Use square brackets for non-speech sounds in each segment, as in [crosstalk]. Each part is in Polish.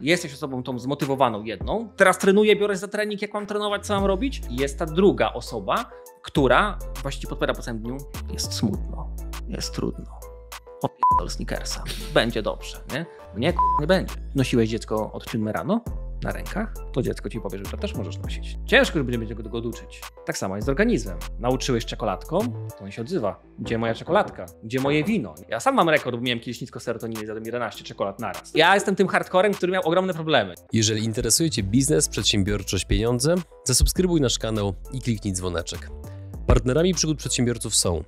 jesteś osobą tą zmotywowaną jedną, teraz trenuję, biorę za trening, jak mam trenować, co mam robić. I jest ta druga osoba, która właściwie podpowiada po całym dniu, jest smutno, jest trudno. Opierdol snickersa, będzie dobrze, nie? Mnie nie będzie. Nosiłeś dziecko od 7 rano? na rękach, to dziecko ci powie, że to też możesz nosić. Ciężko już będzie tego uczyć. Tak samo jest z organizmem. Nauczyłeś czekoladką, to on się odzywa. Gdzie moja czekoladka? Gdzie moje wino? Ja sam mam rekord, bo miałem kiedyś nisko serotoniny, zadałem 11 czekolad naraz. Ja jestem tym hardcorem, który miał ogromne problemy. Jeżeli interesuje Cię biznes, przedsiębiorczość, pieniądze, zasubskrybuj nasz kanał i kliknij dzwoneczek. Partnerami przygód przedsiębiorców są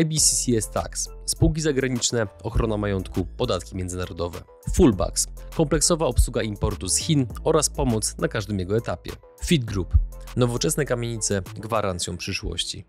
IBCCS Tax, spółki zagraniczne, ochrona majątku, podatki międzynarodowe, Fullbacks, kompleksowa obsługa importu z Chin oraz pomoc na każdym jego etapie, Fit Group, nowoczesne kamienice gwarancją przyszłości.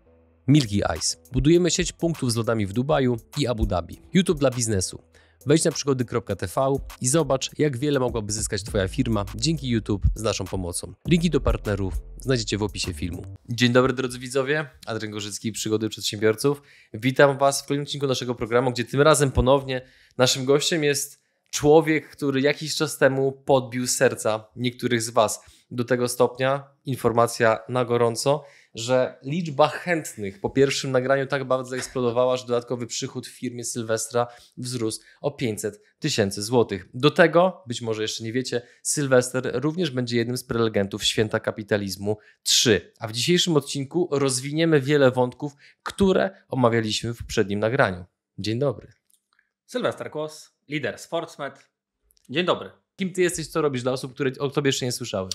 Milky Ice. Budujemy sieć punktów z lodami w Dubaju i Abu Dhabi. YouTube dla biznesu. Wejdź na przygody.tv i zobacz, jak wiele mogłaby zyskać Twoja firma dzięki YouTube z naszą pomocą. Linki do partnerów znajdziecie w opisie filmu. Dzień dobry drodzy widzowie, Adrian Gorzycki, Przygody Przedsiębiorców. Witam Was w kolejnym odcinku naszego programu, gdzie tym razem ponownie naszym gościem jest człowiek, który jakiś czas temu podbił serca niektórych z Was. Do tego stopnia informacja na gorąco, że liczba chętnych po pierwszym nagraniu tak bardzo eksplodowała, że dodatkowy przychód w firmie Sylwestra wzrósł o 500 tysięcy złotych. Do tego, być może jeszcze nie wiecie, Sylwester również będzie jednym z prelegentów Święta Kapitalizmu 3. A w dzisiejszym odcinku rozwiniemy wiele wątków, które omawialiśmy w poprzednim nagraniu. Dzień dobry. Sylwester Kłos, lider Sportsmed. Dzień dobry. Kim ty jesteś, co robisz dla osób, które o tobie jeszcze nie słyszały?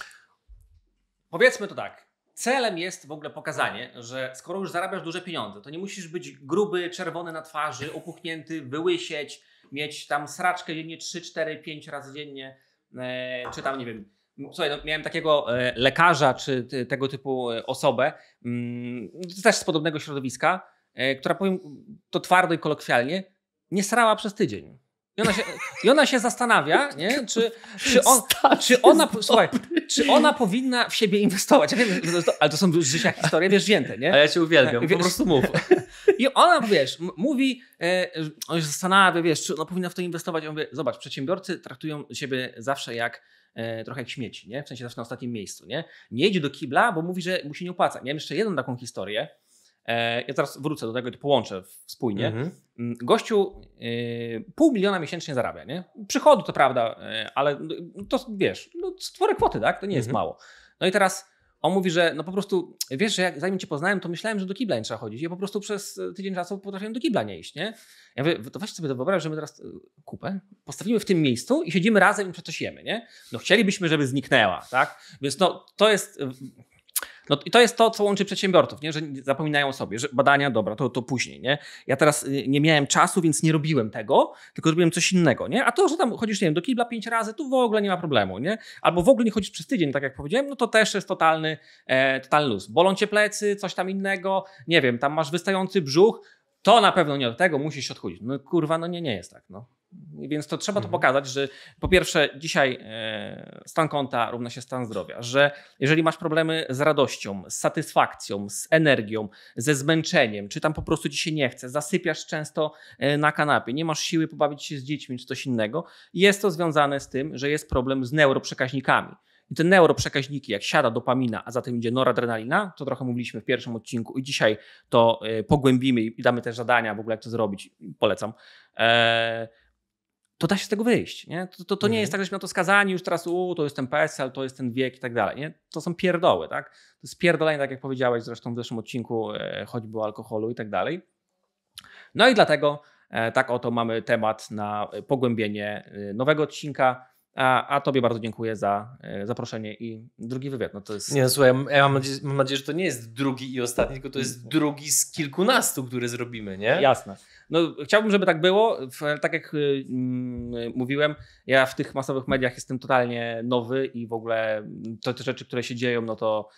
Powiedzmy to tak. Celem jest w ogóle pokazanie, że skoro już zarabiasz duże pieniądze, to nie musisz być gruby, czerwony na twarzy, opuchnięty, wyłysieć, mieć tam sraczkę dziennie 3, 4, 5 razy dziennie, e, czy tam nie wiem. Słuchaj, no, miałem takiego e, lekarza, czy tego typu e, osobę, mm, też z podobnego środowiska, e, która powiem to twardo i kolokwialnie, nie srała przez tydzień. I ona się, i ona się zastanawia, nie? [laughs] Czy, czy, on, czy, ona, słuchaj, czy ona powinna w siebie inwestować. Ja wiem, ale to są już życia historie, wiesz, wzięte, nie? A ja cię uwielbiam, po prostu mów. [laughs] I ona, wiesz, mówi, e, on się zastanawia, wiesz, czy ona powinna w to inwestować. Ja mówię, zobacz, przedsiębiorcy traktują siebie zawsze jak e, trochę jak śmieci, nie? W sensie zawsze na ostatnim miejscu, nie? Nie idzie do kibla, bo mówi, że mu się nie opłaca. Miałem jeszcze jedną taką historię, E, ja teraz wrócę do tego i to połączę spójnie. Mhm. Mm, gościu y, pół miliona miesięcznie zarabia, nie? Przychodu to prawda, e, ale no, to wiesz, no, kwoty, tak? To nie jest mhm. mało. No i teraz on mówi, że no po prostu, wiesz, że jak zanim cię poznałem, to myślałem, że do kibla nie trzeba chodzić. Ja po prostu przez e, tydzień czasu potrafiłem do kibla nie iść, nie? Ja mówię, to weź sobie to wyobraź, że my teraz kupę postawimy w tym miejscu i siedzimy razem i przecież jemy, nie? No chcielibyśmy, żeby zniknęła, tak? Więc no to jest, no i to jest to, co łączy przedsiębiorców, nie? że zapominają sobie, że badania, dobra, to, to później. Nie? Ja teraz y, nie miałem czasu, więc nie robiłem tego, tylko robiłem coś innego. Nie? A to, że tam chodzisz nie wiem, do kibla pięć razy, tu w ogóle nie ma problemu. Nie? Albo w ogóle nie chodzisz przez tydzień, tak jak powiedziałem, no to też jest totalny, e, totalny luz. Bolą cię plecy, coś tam innego, nie wiem, tam masz wystający brzuch, to na pewno nie od tego, musisz się odchudzić. No kurwa, no nie, nie jest tak. No. Więc to trzeba to mhm. pokazać, że po pierwsze, dzisiaj e, stan konta równa się stan zdrowia, że jeżeli masz problemy z radością, z satysfakcją, z energią, ze zmęczeniem, czy tam po prostu ci się nie chce, zasypiasz często e, na kanapie, nie masz siły pobawić się z dziećmi czy coś innego, jest to związane z tym, że jest problem z neuroprzekaźnikami. I te neuroprzekaźniki, jak siada dopamina, a za tym idzie noradrenalina, to trochę mówiliśmy w pierwszym odcinku i dzisiaj to e, pogłębimy i damy też zadania w ogóle, jak to zrobić. Polecam. Eee, to da się z tego wyjść. Nie? To, to, to nie jest mhm. tak, żeśmy na to skazani już teraz, u, to jest ten PSL, to jest ten wiek i tak dalej. Nie? To są pierdoły, tak? To jest pierdolenie, tak jak powiedziałeś zresztą w zeszłym odcinku, e, choćby o alkoholu i tak dalej. No i dlatego e, tak oto mamy temat na e, pogłębienie e, nowego odcinka. A, a Tobie bardzo dziękuję za e, zaproszenie i drugi wywiad. No to jest... Nie, no, słuchaj, ja mam nadzieję, mam nadzieję, że to nie jest drugi i ostatni, tylko to jest mhm. drugi z kilkunastu, które zrobimy, nie? Jasne. No, chciałbym, żeby tak było. Tak jak y, mm, mówiłem, ja w tych masowych mediach jestem totalnie nowy i w ogóle te, te rzeczy, które się dzieją, no to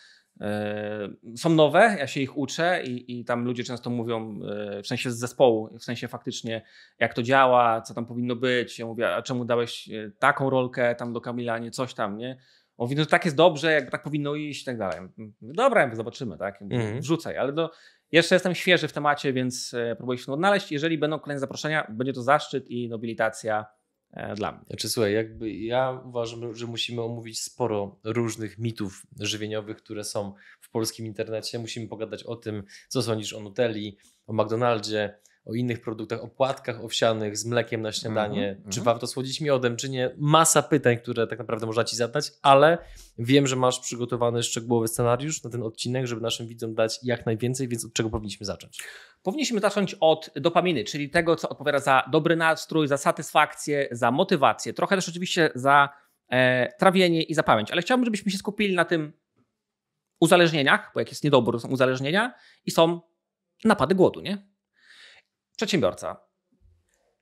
y, są nowe, ja się ich uczę i, i, tam ludzie często mówią, y, w sensie z zespołu, w sensie faktycznie jak to działa, co tam powinno być. Ja mówię, a czemu dałeś taką rolkę tam do Kamila, nie coś tam, nie? On mówi, no tak jest dobrze, jakby tak powinno iść i tak dalej. Mm, dobra, zobaczymy, tak? Mhm. Wrzucaj, ale do jeszcze jestem świeży w temacie, więc e, próbuję się odnaleźć. Jeżeli będą kolejne zaproszenia, będzie to zaszczyt i nobilitacja e, dla mnie. Znaczy, słuchaj, jakby ja uważam, że musimy omówić sporo różnych mitów żywieniowych, które są w polskim internecie. Musimy pogadać o tym, co sądzisz o Nutelli, o McDonaldzie, o innych produktach, o płatkach owsianych z mlekiem na śniadanie, mm -hmm. czy mhm. warto słodzić miodem, czy nie. Masa pytań, które tak naprawdę można Ci zadać, ale wiem, że masz przygotowany szczegółowy scenariusz na ten odcinek, żeby naszym widzom dać jak najwięcej, więc od czego powinniśmy zacząć? Powinniśmy zacząć od dopaminy, czyli tego, co odpowiada za dobry nastrój, za satysfakcję, za motywację, trochę też oczywiście za e, trawienie i za pamięć, ale chciałbym, żebyśmy się skupili na tym uzależnieniach, bo jak jest niedobór, są uzależnienia i są napady głodu, nie? Przedsiębiorca.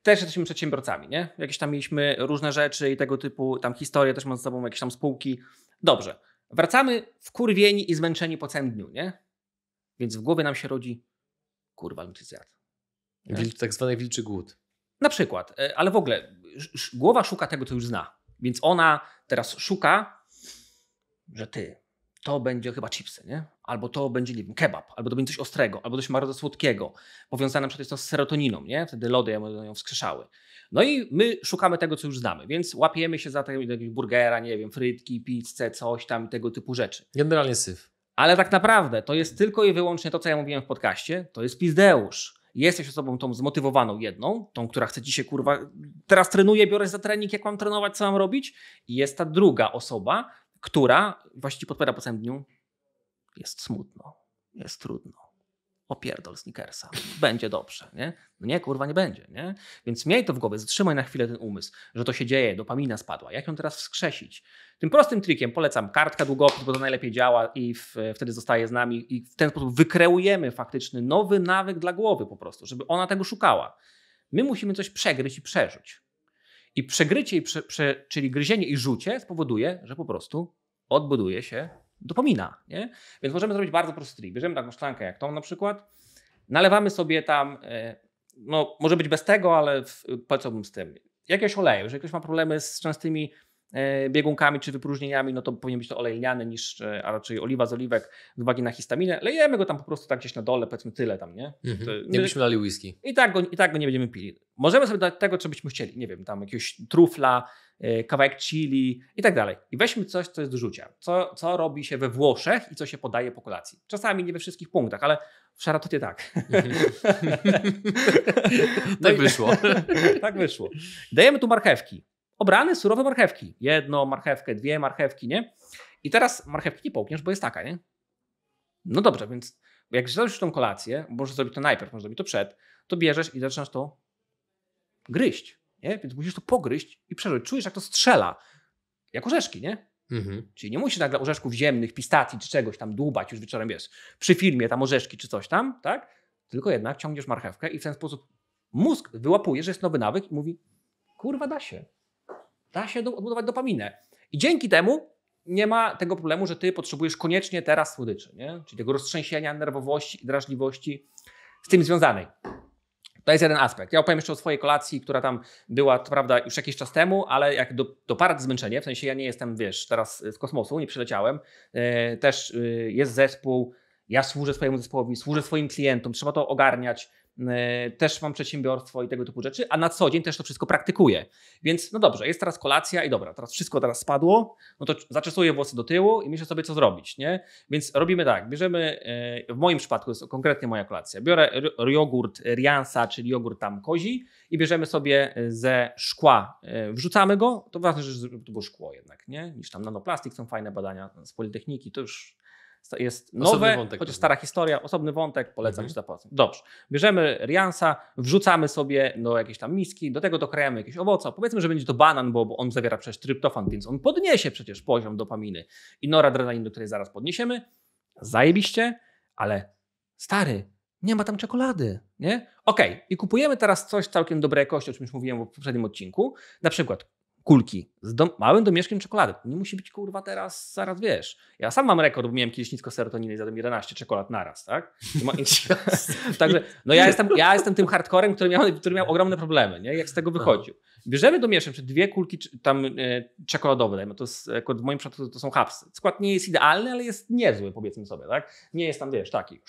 Też jesteśmy przedsiębiorcami, nie? Jakieś tam mieliśmy różne rzeczy i tego typu tam historie, też mam z sobą jakieś tam spółki. Dobrze. Wracamy wkurwieni i zmęczeni po całym dniu, nie? Więc w głowie nam się rodzi kurwa, bym zjadł. tak zwany wilczy głód. Na przykład, e, ale w ogóle głowa szuka tego, co już zna. Więc ona teraz szuka, że ty, to będzie chyba chipsy, nie? Albo to będzie, nie wiem, kebab, albo to będzie coś ostrego, albo coś bardzo słodkiego, powiązane na przykład jest to z serotoniną, nie? Wtedy lody ją wskrzeszały. No i my szukamy tego, co już znamy, więc łapiemy się za tego burgera, nie wiem, frytki, pizzę, coś tam, tego typu rzeczy. Generalnie syf. Ale tak naprawdę to jest tylko i wyłącznie to, co ja mówiłem w podcaście, to jest pizdeusz jesteś osobą tą zmotywowaną jedną, tą, która chce ci się kurwa, teraz trenuję, biorę za trening, jak mam trenować, co mam robić, i jest ta druga osoba, która właściwie podpowiada po całym dniu, jest smutno, jest trudno. Opierdol snickersa, będzie dobrze, nie? No nie, kurwa, nie będzie, nie? Więc miej to w głowie, zatrzymaj na chwilę ten umysł, że to się dzieje, dopamina spadła, jak ją teraz wskrzesić? Tym prostym trikiem polecam kartka długopis, bo to najlepiej działa i w, wtedy zostaje z nami i w ten sposób wykreujemy faktyczny nowy nawyk dla głowy po prostu, żeby ona tego szukała. My musimy coś przegryźć i przerzuć. I przegrycie, i prze, prze, czyli gryzienie i rzucie spowoduje, że po prostu odbuduje się dopomina. Nie? Więc możemy zrobić bardzo prosty trik. Bierzemy taką szklankę jak tą na przykład, nalewamy sobie tam, e, no może być bez tego, ale w, e, polecałbym z tym, jakiegoś oleju, jeżeli ktoś ma problemy z częstymi E, biegunkami czy wypróżnieniami, no to powinien być to olej lniany niż, e, a raczej oliwa z oliwek z uwagi na histaminę. Lejemy go tam po prostu tak gdzieś na dole, powiedzmy tyle tam, nie? Mhm. To, Jakbyśmy lali whisky. I tak, go, I tak go nie będziemy pili. Możemy sobie dać tego, co byśmy chcieli, nie wiem, tam jakiegoś trufla, e, kawałek chili i tak dalej. I weźmy coś, co jest do rzucia. Co, co robi się we Włoszech i co się podaje po kolacji. Czasami nie we wszystkich punktach, ale w Szaratocie tak. no [laughs] tak i, wyszło. tak wyszło. Dajemy tu marchewki obrane surowe marchewki. Jedną marchewkę, dwie marchewki, nie? I teraz marchewki nie połkniesz, bo jest taka, nie? No dobrze, więc jak zrobisz tą kolację, możesz zrobić to najpierw, możesz zrobić to przed, to bierzesz i zaczynasz to gryźć, nie? Więc musisz to pogryźć i przeżyć. Czujesz, jak to strzela. Jak orzeszki, nie? Mhm. Czyli nie musisz nagle orzeszków ziemnych, pistacji czy czegoś tam dłubać już wieczorem, wiesz, przy filmie tam orzeszki czy coś tam, tak? Tylko jednak ciągniesz marchewkę i w ten sposób mózg wyłapuje, że jest nowy nawyk i mówi, kurwa da się da się odbudować dopaminę. I dzięki temu nie ma tego problemu, że ty potrzebujesz koniecznie teraz słodyczy, nie? czyli tego roztrzęsienia, nerwowości i drażliwości z tym związanej. To jest jeden aspekt. Ja opowiem jeszcze o swojej kolacji, która tam była, to prawda, już jakiś czas temu, ale jak do, doparł zmęczenie, w sensie ja nie jestem, wiesz, teraz z kosmosu, nie przyleciałem, e, też e, jest zespół, ja służę swojemu zespołowi, służę swoim klientom, trzeba to ogarniać, E, też mam przedsiębiorstwo i tego typu rzeczy, a na co dzień też to wszystko praktykuję. Więc no dobrze, jest teraz kolacja i dobra, teraz wszystko teraz spadło, no to zaczesuję włosy do tyłu i myślę sobie, co zrobić, nie? Więc robimy tak, bierzemy, e, w moim przypadku jest konkretnie moja kolacja, biorę jogurt Riansa, czyli jogurt tam kozi i bierzemy sobie ze szkła, e, wrzucamy go, to ważne, że to było szkło jednak, nie? Niż tam nanoplastik, są fajne badania z Politechniki, to już jest nowe, wątek, chociaż stara historia, osobny wątek, polecam mhm. Mm Dobrze, bierzemy Riansa, wrzucamy sobie do jakiejś tam miski, do tego dokrajamy jakieś owoce, powiedzmy, że będzie to banan, bo, bo on zawiera przecież tryptofan, więc on podniesie przecież poziom dopaminy i noradrenaliny, której zaraz podniesiemy, zajebiście, ale stary, nie ma tam czekolady, nie? Okej, okay. i kupujemy teraz coś całkiem dobrej jakości, o czym już mówiłem w poprzednim odcinku, na przykład kulki z dom, małym domieszkiem czekolady. Nie musi być kurwa teraz, zaraz wiesz. Ja sam mam rekord, bo miałem kiedyś nisko serotoniny i zjadłem 11 czekolad naraz, tak? [laughs] Także no ja jestem, ja jestem tym hardcorem, który miał, który miał ogromne problemy, nie? Jak z tego tak. wychodził. Bierzemy domieszem, czy dwie kulki tam e, czekoladowe, dajmy, to jest, w moim przypadku to są hapsy. Skład nie jest idealny, ale jest niezły, powiedzmy sobie, tak? Nie jest tam, wiesz, taki,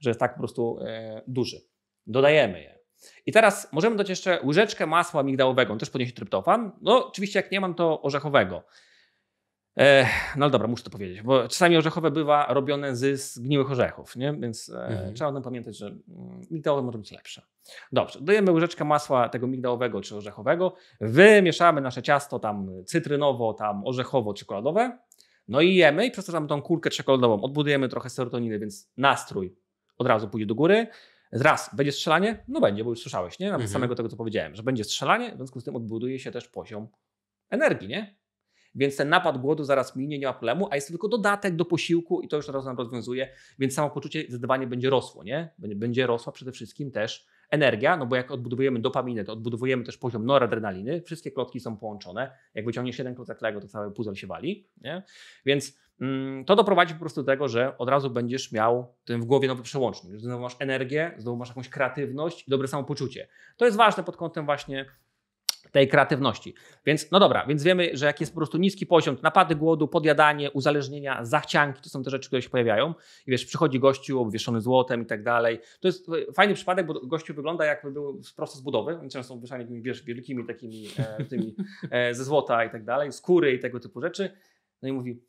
że jest tak po prostu e, duży. Dodajemy je i teraz możemy dać jeszcze łyżeczkę masła migdałowego, on też podniesie tryptofan. No oczywiście jak nie mam, to orzechowego. Ech, no dobra, muszę to powiedzieć, bo czasami orzechowe bywa robione z zgniłych orzechów, nie? więc e, mhm. trzeba o tym pamiętać, że mm, migdałowe może być lepsze. Dobrze, dodajemy łyżeczkę masła tego migdałowego czy orzechowego, wymieszamy nasze ciasto tam cytrynowo, tam orzechowo, czekoladowe, no i jemy i przez tą kulkę czekoladową, odbudujemy trochę serotoniny, więc nastrój od razu pójdzie do góry. Raz, będzie strzelanie? No będzie, bo już słyszałeś, nie? Nawet mhm. samego tego, co powiedziałem, że będzie strzelanie, w związku z tym odbuduje się też poziom energii, nie? Więc ten napad głodu zaraz minie, nie ma problemu, a jest to tylko dodatek do posiłku i to już nam rozwiązuje, więc samo poczucie zdecydowanie będzie rosło, nie? Będzie rosła przede wszystkim też energia, no bo jak odbudowujemy dopaminę, to odbudowujemy też poziom noradrenaliny, wszystkie klotki są połączone. Jak wyciągniesz jeden klocek Lego, to cały puzzle się wali. Nie? Więc mm, to doprowadzi po prostu do tego, że od razu będziesz miał ten w głowie nowy przełącznik, że znowu masz energię, znowu masz jakąś kreatywność i dobre samopoczucie. To jest ważne pod kątem właśnie tej kreatywności. Więc no dobra, więc wiemy, że jak jest po prostu niski poziom, napady głodu, podjadanie, uzależnienia, zachcianki, to są te rzeczy, które się pojawiają. I wiesz, przychodzi gościu obwieszony złotem i tak dalej. To jest e, fajny przypadek, bo gościu wygląda jakby był prosto z budowy. Oni często są obwieszani jakimiś wiesz, wielkimi takimi e, tymi e, ze złota i tak dalej, skóry i tego typu rzeczy. No i mówi,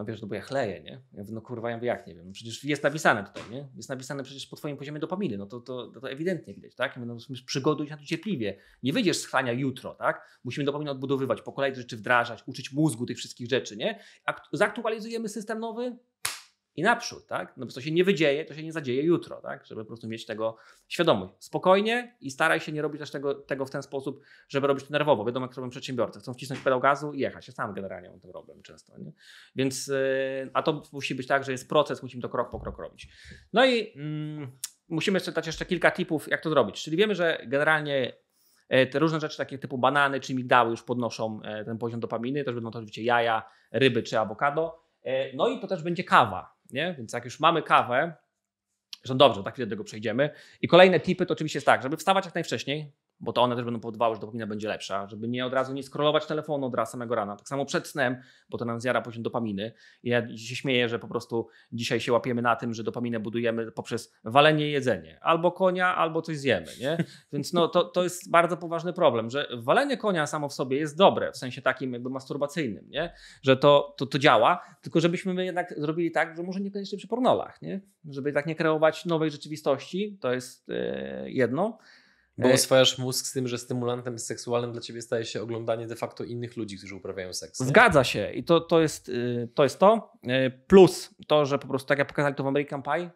no wiesz, no bo ja chleję, nie? Ja mówię, no kurwa, ja mówię, jak nie wiem, no przecież jest napisane tutaj, nie? Jest napisane przecież po twoim poziomie dopaminy, no to, to, to ewidentnie widać, tak? Ja mówię, no, przygoduj się na to cierpliwie, nie wyjdziesz z chlania jutro, tak? Musimy dopaminę odbudowywać, po kolei rzeczy wdrażać, uczyć mózgu tych wszystkich rzeczy, nie? zaktualizujemy system nowy, i naprzód, tak? No bo to się nie wydzieje, to się nie zadzieje jutro, tak? Żeby po prostu mieć tego świadomość. Spokojnie i staraj się nie robić też tego, tego w ten sposób, żeby robić to nerwowo. Wiadomo, jak robią przedsiębiorcy, chcą wcisnąć pedał gazu i jechać. Ja sam generalnie mam ten problem często, nie? Więc, y, a to musi być tak, że jest proces, musimy to krok po krok robić. No i mm, musimy jeszcze dać jeszcze kilka tipów, jak to zrobić. Czyli wiemy, że generalnie e, te różne rzeczy, takie typu banany czy migdały już podnoszą e, ten poziom dopaminy, też będą to oczywiście jaja, ryby czy awokado. E, no i to też będzie kawa, nie? Więc jak już mamy kawę, że dobrze, tak chwilę do tego przejdziemy. I kolejne tipy to oczywiście jest tak, żeby wstawać jak najwcześniej, bo to one też będą powodowały, że dopamina będzie lepsza, żeby nie od razu nie skrolować telefonu od razu samego rana. Tak samo przed snem, bo to nam zjara poziom dopaminy. ja się śmieję, że po prostu dzisiaj się łapiemy na tym, że dopaminę budujemy poprzez walenie jedzenie. Albo konia, albo coś zjemy. Nie? Więc no, to, to jest bardzo poważny problem, że walenie konia samo w sobie jest dobre, w sensie takim jakby masturbacyjnym, nie? że to, to, to działa, tylko żebyśmy my jednak zrobili tak, że może niekoniecznie przy pornolach, nie? żeby tak nie kreować nowej rzeczywistości, to jest yy, jedno. Bo e, oswajasz mózg z tym, że stymulantem seksualnym dla ciebie staje się oglądanie de facto innych ludzi, którzy uprawiają seks. Nie? Zgadza się i to, to, jest, y, to jest to. E, plus to, że po prostu tak jak pokazali to w American Pie,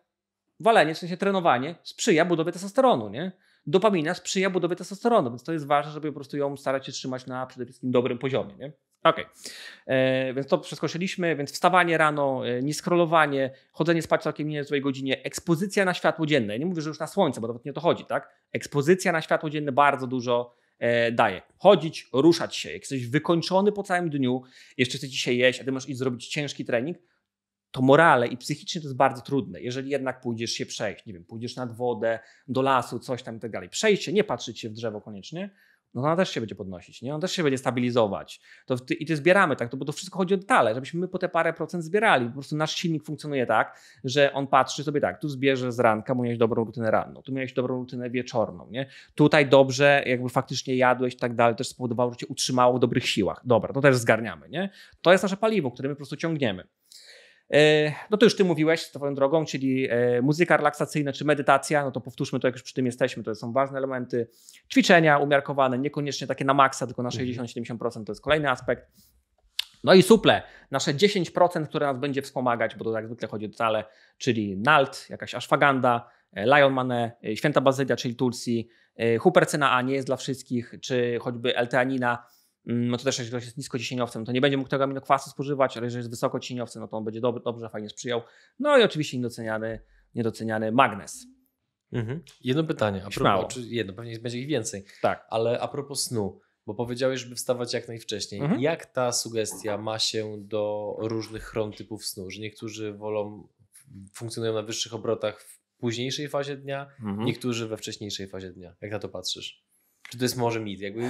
walenie, w sensie trenowanie sprzyja budowie testosteronu, nie? Dopamina sprzyja budowie testosteronu, więc to jest ważne, żeby po prostu ją starać się trzymać na przede wszystkim dobrym poziomie, nie? Okej, okay. E, więc to przeskoczyliśmy, więc wstawanie rano, e, nie chodzenie spać w całkiem niezłej godzinie, ekspozycja na światło dzienne, nie mówię, że już na słońce, bo nawet nie o to chodzi, tak? Ekspozycja na światło dzienne bardzo dużo e, daje. Chodzić, ruszać się, jak jesteś wykończony po całym dniu, jeszcze chcesz dzisiaj jeść, a ty masz iść zrobić ciężki trening, to morale i psychicznie to jest bardzo trudne. Jeżeli jednak pójdziesz się przejść, nie wiem, pójdziesz nad wodę, do lasu, coś tam i tak dalej. Przejście, nie patrzyć się w drzewo koniecznie, no ona też się będzie podnosić, nie? ona też się będzie stabilizować. To ty, I ty zbieramy, tak? To, bo to wszystko chodzi o detale, żebyśmy my po te parę procent zbierali. Po prostu nasz silnik funkcjonuje tak, że on patrzy sobie tak, tu zbierze z ranka, bo miałeś dobrą rutynę ranną, tu miałeś dobrą rutynę wieczorną, nie? Tutaj dobrze, jakby faktycznie jadłeś i tak dalej, też spowodowało, że cię utrzymało w dobrych siłach. Dobra, to też zgarniamy, nie? To jest nasze paliwo, które my po prostu ciągniemy. E, no to już ty mówiłeś swoją drogą, czyli e, muzyka relaksacyjna czy medytacja, no to powtórzmy to, jak już przy tym jesteśmy, to są ważne elementy. Ćwiczenia umiarkowane, niekoniecznie takie na maksa, tylko na 60-70% mhm. to jest kolejny aspekt. No i suple, nasze 10%, które nas będzie wspomagać, bo to jak zwykle chodzi o detale, czyli NALT, jakaś aszwaganda, e, Lion Mane, Święta Bazylia, czyli Tulsi, Hupercyna A nie jest dla wszystkich, czy choćby l Mm, no to też jeżeli ktoś jest niskociśnieniowcem, to nie będzie mógł tego aminokwasu spożywać, ale jeżeli jest wysokociśnieniowcem, no to on będzie dobry dobrze, fajnie sprzyjał. No i oczywiście niedoceniany, niedoceniany magnes Mhm. Jedno pytanie, a propos, jedno, pewnie będzie ich więcej, tak. ale a propos snu, bo powiedziałeś, żeby wstawać jak najwcześniej. Mhm. Jak ta sugestia ma się do różnych chron typów snu, że niektórzy wolą, funkcjonują na wyższych obrotach w późniejszej fazie dnia, mhm. niektórzy we wcześniejszej fazie dnia. Jak na to patrzysz? Czy to jest może mit? Jakby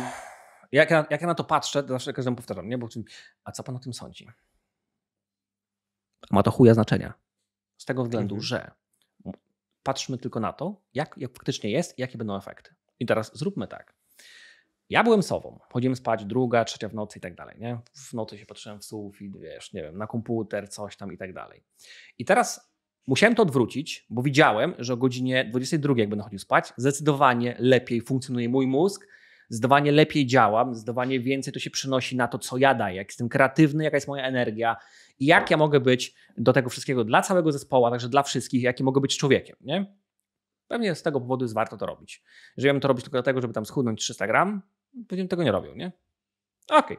jak ja, jak ja na to patrzę, to zawsze każdemu powtarzam, nie? Bo, a co pan o tym sądzi? Ma to chuja znaczenia. Z tego względu, mhm. że patrzmy tylko na to, jak, jak faktycznie jest i jakie będą efekty. I teraz zróbmy tak. Ja byłem sobą. Chodziłem spać druga, trzecia w nocy i tak dalej. Nie? W nocy się patrzyłem w sufit, wiesz, nie wiem, na komputer, coś tam i tak dalej. I teraz musiałem to odwrócić, bo widziałem, że o godzinie 22, jak będę chodził spać, zdecydowanie lepiej funkcjonuje mój mózg zdawanie lepiej działam, zdawanie więcej to się przenosi na to, co ja daję, jak jestem kreatywny, jaka jest moja energia i jak ja mogę być do tego wszystkiego dla całego zespołu, a także dla wszystkich, jaki mogę być człowiekiem, nie? Pewnie z tego powodu jest warto to robić. Jeżeli ja to robić tylko dlatego, żeby tam schudnąć 300 gram, pewnie tego nie robią, nie? Okej. Okay.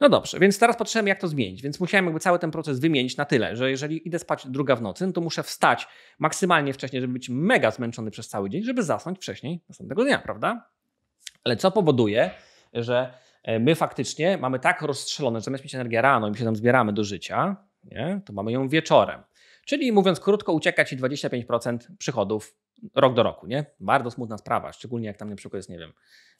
No dobrze, więc teraz patrzyłem, jak to zmienić. Więc musiałem jakby cały ten proces wymienić na tyle, że jeżeli idę spać druga w nocy, no to muszę wstać maksymalnie wcześniej, żeby być mega zmęczony przez cały dzień, żeby zasnąć wcześniej następnego dnia, prawda? Ale co powoduje, że e, my faktycznie mamy tak rozstrzelone, że zamiast mieć energię rano i my się tam zbieramy do życia, nie? to mamy ją wieczorem. Czyli mówiąc krótko, ucieka ci 25% przychodów rok do roku, nie? Bardzo smutna sprawa, szczególnie jak tam na przykład jest, nie wiem,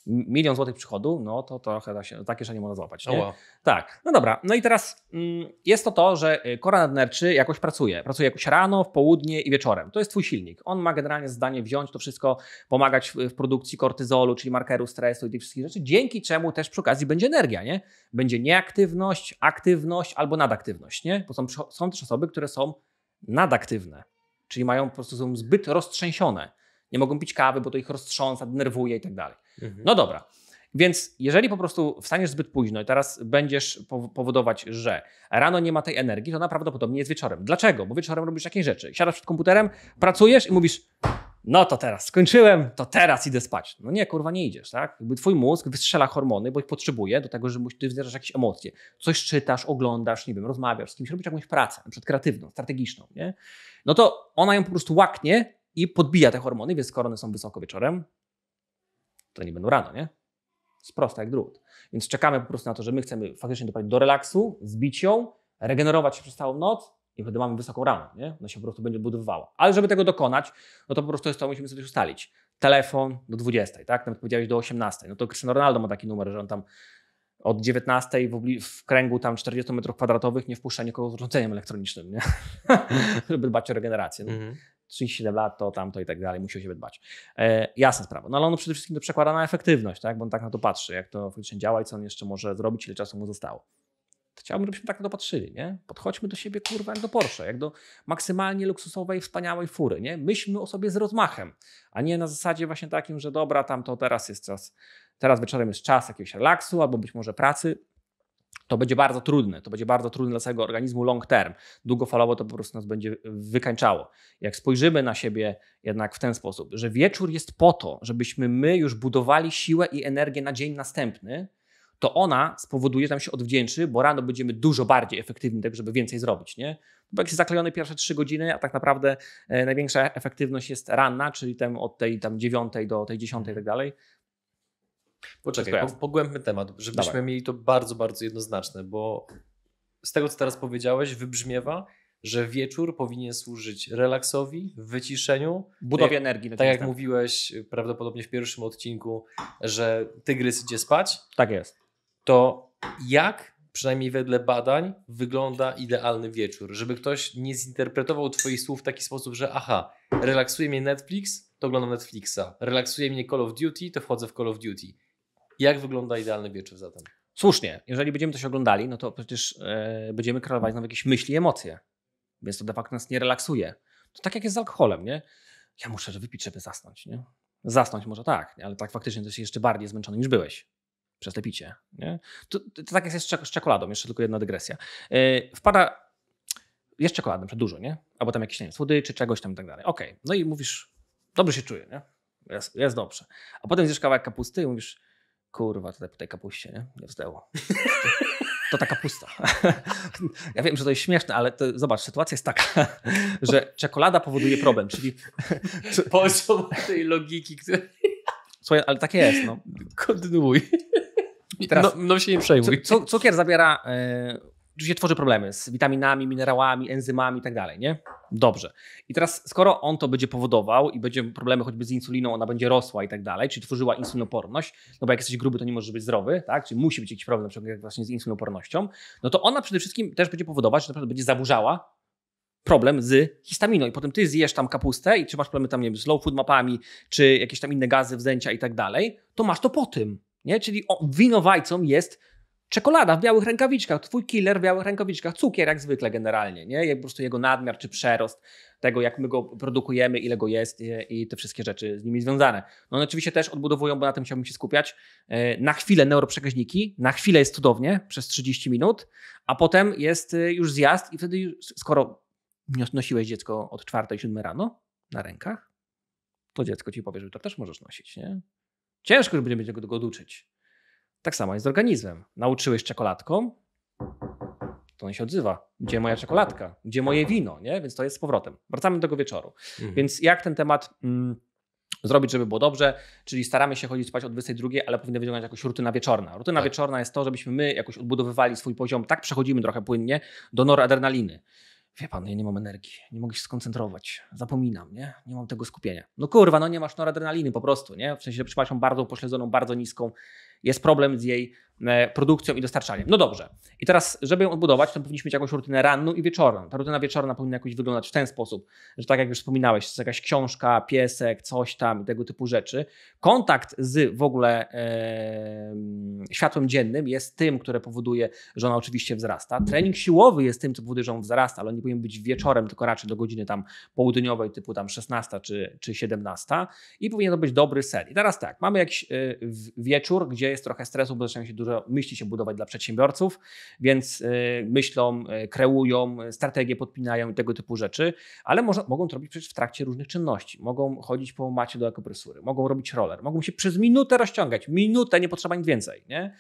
milion złotych przychodu, no to trochę da się, nie kieszenie można złapać, nie? Wow. Tak, no dobra. No i teraz mm, jest to to, że y, kora nadnerczy jakoś pracuje. Pracuje jakoś rano, w południe i wieczorem. To jest twój silnik. On ma generalnie zdanie wziąć to wszystko, pomagać w, w produkcji kortyzolu, czyli markeru stresu i tych wszystkich rzeczy, dzięki czemu też przy okazji będzie energia, nie? Będzie nieaktywność, aktywność albo nadaktywność, nie? Bo są, są też osoby, które są nadaktywne czyli mają po prostu są zbyt roztrzęsione. Nie mogą pić kawy, bo to ich roztrząsa, denerwuje i tak dalej. Mhm. No dobra. Więc jeżeli po prostu wstaniesz zbyt późno i teraz będziesz powodować, że rano nie ma tej energii, to prawdopodobnie jest wieczorem. Dlaczego? Bo wieczorem robisz jakieś rzeczy. Siadasz przed komputerem, pracujesz i mówisz, no to teraz skończyłem, to teraz idę spać. No nie, kurwa, nie idziesz, tak? Jakby twój mózg wystrzela hormony, bo ich potrzebuje do tego, że ty wyrażasz jakieś emocje. Coś czytasz, oglądasz, nie wiem, rozmawiasz z kimś, robisz jakąś pracę, na przykład kreatywną, strategiczną, nie? no to ona ją po prostu łaknie i podbija te hormony, więc skoro one są wysoko wieczorem, to nie będą rano, nie? Jest prosta jak drut. Więc czekamy po prostu na to, że my chcemy faktycznie doprowadzić do relaksu, zbić ją, regenerować się przez całą noc i wtedy mamy wysoką rano, nie? Ona się po prostu będzie budowywała. Ale żeby tego dokonać, no to po prostu jest to, musimy sobie ustalić. Telefon do 20, tak? Nawet powiedziałeś do 18. No to Cristiano Ronaldo ma taki numer, że on tam od 19 w, w kręgu tam 40 m2 nie wpuszcza nikogo z urządzeniem elektronicznym, nie? [laughs] żeby dbać o regenerację. No. Mhm. 37 lat, to tamto i tak dalej, musi o siebie dbać. E, jasna sprawa. No ale ono przede wszystkim to przekłada na efektywność, tak? bo on tak na to patrzy, jak to faktycznie działa i co on jeszcze może zrobić, ile czasu mu zostało. To chciałbym, żebyśmy tak na to patrzyli, nie? Podchodźmy do siebie, kurwa, jak do Porsche, jak do maksymalnie luksusowej, wspaniałej fury, nie? Myślmy o sobie z rozmachem, a nie na zasadzie właśnie takim, że dobra, tam to teraz jest czas teraz wieczorem jest czas jakiegoś relaksu albo być może pracy, to będzie bardzo trudne. To będzie bardzo trudne dla całego organizmu long term. Długofalowo to po prostu nas będzie wykańczało. Jak spojrzymy na siebie jednak w ten sposób, że wieczór jest po to, żebyśmy my już budowali siłę i energię na dzień następny, to ona spowoduje, że nam się odwdzięczy, bo rano będziemy dużo bardziej efektywni, tak żeby więcej zrobić. Nie? Bo jak się zaklejone pierwsze trzy godziny, a tak naprawdę e, największa efektywność jest ranna, czyli tam od tej tam dziewiątej do tej dziesiątej i tak dalej, Poczekaj, po, pogłębmy temat, żebyśmy Dawaj. mieli to bardzo, bardzo jednoznaczne, bo z tego, co teraz powiedziałeś, wybrzmiewa, że wieczór powinien służyć relaksowi, wyciszeniu, budowie tak, energii. Tak jak mówiłeś y, prawdopodobnie w pierwszym odcinku, że tygrys idzie spać. Tak jest. To jak, przynajmniej wedle badań, wygląda idealny wieczór? Żeby ktoś nie zinterpretował Twoich słów w taki sposób, że aha, relaksuje mnie Netflix, to oglądam Netflixa. Relaksuje mnie Call of Duty, to wchodzę w Call of Duty. Jak wygląda idealny wieczór zatem? Słusznie, jeżeli będziemy coś oglądali, no to przecież e, będziemy kreować nowe jakieś myśli, emocje, więc to de facto nas nie relaksuje. To tak jak jest z alkoholem, nie? Ja muszę że wypić, żeby zasnąć, nie? Zasnąć może tak, nie? ale tak faktycznie jesteś jeszcze bardziej zmęczony niż byłeś przez te picie. Nie? To, to, to tak jest z, z czekoladą, jeszcze tylko jedna dygresja. E, wpada jest czekoladę, na dużo, nie? Albo tam jakieś, nie wiem, czy czegoś tam i tak dalej. Okej, okay. no i mówisz, dobrze się czuję, nie? Jest, jest dobrze. A potem zjesz kawałek kapusty i mówisz, kurwa, tutaj po tej kapuście, nie? Nie wzdęło. [laughs] To taka pusta. [laughs] Ja wiem, że to jest śmieszne, ale to, zobacz, sytuacja jest taka, [laughs] że czekolada powoduje problem, czyli... Poszło tej logiki, Słuchaj, ale tak jest, no. Kontynuuj. I teraz, no, no się nie przejmuj. Cukier zabiera e, się tworzy problemy z witaminami, minerałami, enzymami i tak dalej, nie? Dobrze. I teraz, skoro on to będzie powodował i będzie problemy choćby z insuliną, ona będzie rosła i tak dalej, czy tworzyła insulinoporność, no bo jak jesteś gruby, to nie możesz być zdrowy, tak? Czyli musi być jakiś problem, na przykład właśnie z insulinopornością, no to ona przede wszystkim też będzie powodować, że naprawdę będzie zaburzała problem z histaminą i potem ty zjesz tam kapustę i czy masz problemy tam, nie wiem, z low food mapami, czy jakieś tam inne gazy, wzęcia i tak dalej, to masz to po tym, nie? Czyli winowajcą jest Czekolada w białych rękawiczkach, twój killer w białych rękawiczkach, cukier jak zwykle generalnie, nie? Jak po prostu jego nadmiar czy przerost tego, jak my go produkujemy, ile go jest i te wszystkie rzeczy z nimi związane. No one oczywiście też odbudowują, bo na tym chciałbym się skupiać, e, na chwilę neuroprzekaźniki, na chwilę jest cudownie, przez 30 minut, a potem jest e, już zjazd i wtedy, skoro nosiłeś dziecko od 4 7 rano na rękach, to dziecko ci powie, że to też możesz nosić, nie? Ciężko już będziemy go tego oduczyć. Tak samo jest z organizmem. Nauczyłeś czekoladką, to on się odzywa. Gdzie moja czekoladka? Gdzie moje wino? Nie? Więc to jest z powrotem. Wracamy do tego wieczoru. Mhm. Więc jak ten temat mm, zrobić, żeby było dobrze? Czyli staramy się chodzić spać o 22, ale powinna wyglądać jakoś rutyna wieczorna. Rutyna tak. wieczorna jest to, żebyśmy my jakoś odbudowywali swój poziom, tak przechodzimy trochę płynnie, do noradrenaliny. Wie pan, no ja nie mam energii, nie mogę się skoncentrować, zapominam, nie? Nie mam tego skupienia. No kurwa, no nie masz noradrenaliny po prostu, nie? W sensie, że masz bardzo upośledzoną, bardzo niską jest problem z jej e, produkcją i dostarczaniem. No dobrze. I teraz, żeby ją odbudować, to powinniśmy mieć jakąś rutynę ranną i wieczorną. Ta rutyna wieczorna powinna jakoś wyglądać w ten sposób, że tak jak już wspominałeś, to jest jakaś książka, piesek, coś tam, tego typu rzeczy. Kontakt z w ogóle e, światłem dziennym jest tym, które powoduje, że ona oczywiście wzrasta. Trening siłowy jest tym, co powoduje, że on wzrasta, ale on nie powinien być wieczorem, tylko raczej do godziny tam południowej, typu tam 16 czy, czy 17 i powinien to być dobry sen. I teraz tak, mamy jakiś e, wieczór, gdzie jest trochę stresu, bo zaczynają się dużo myśli się budować dla przedsiębiorców, więc y, myślą, y, kreują, strategie podpinają i tego typu rzeczy, ale może, mogą to robić przecież w trakcie różnych czynności. Mogą chodzić po macie do akupresury, mogą robić roller, mogą się przez minutę rozciągać. Minutę, nie potrzeba nic więcej. Nie?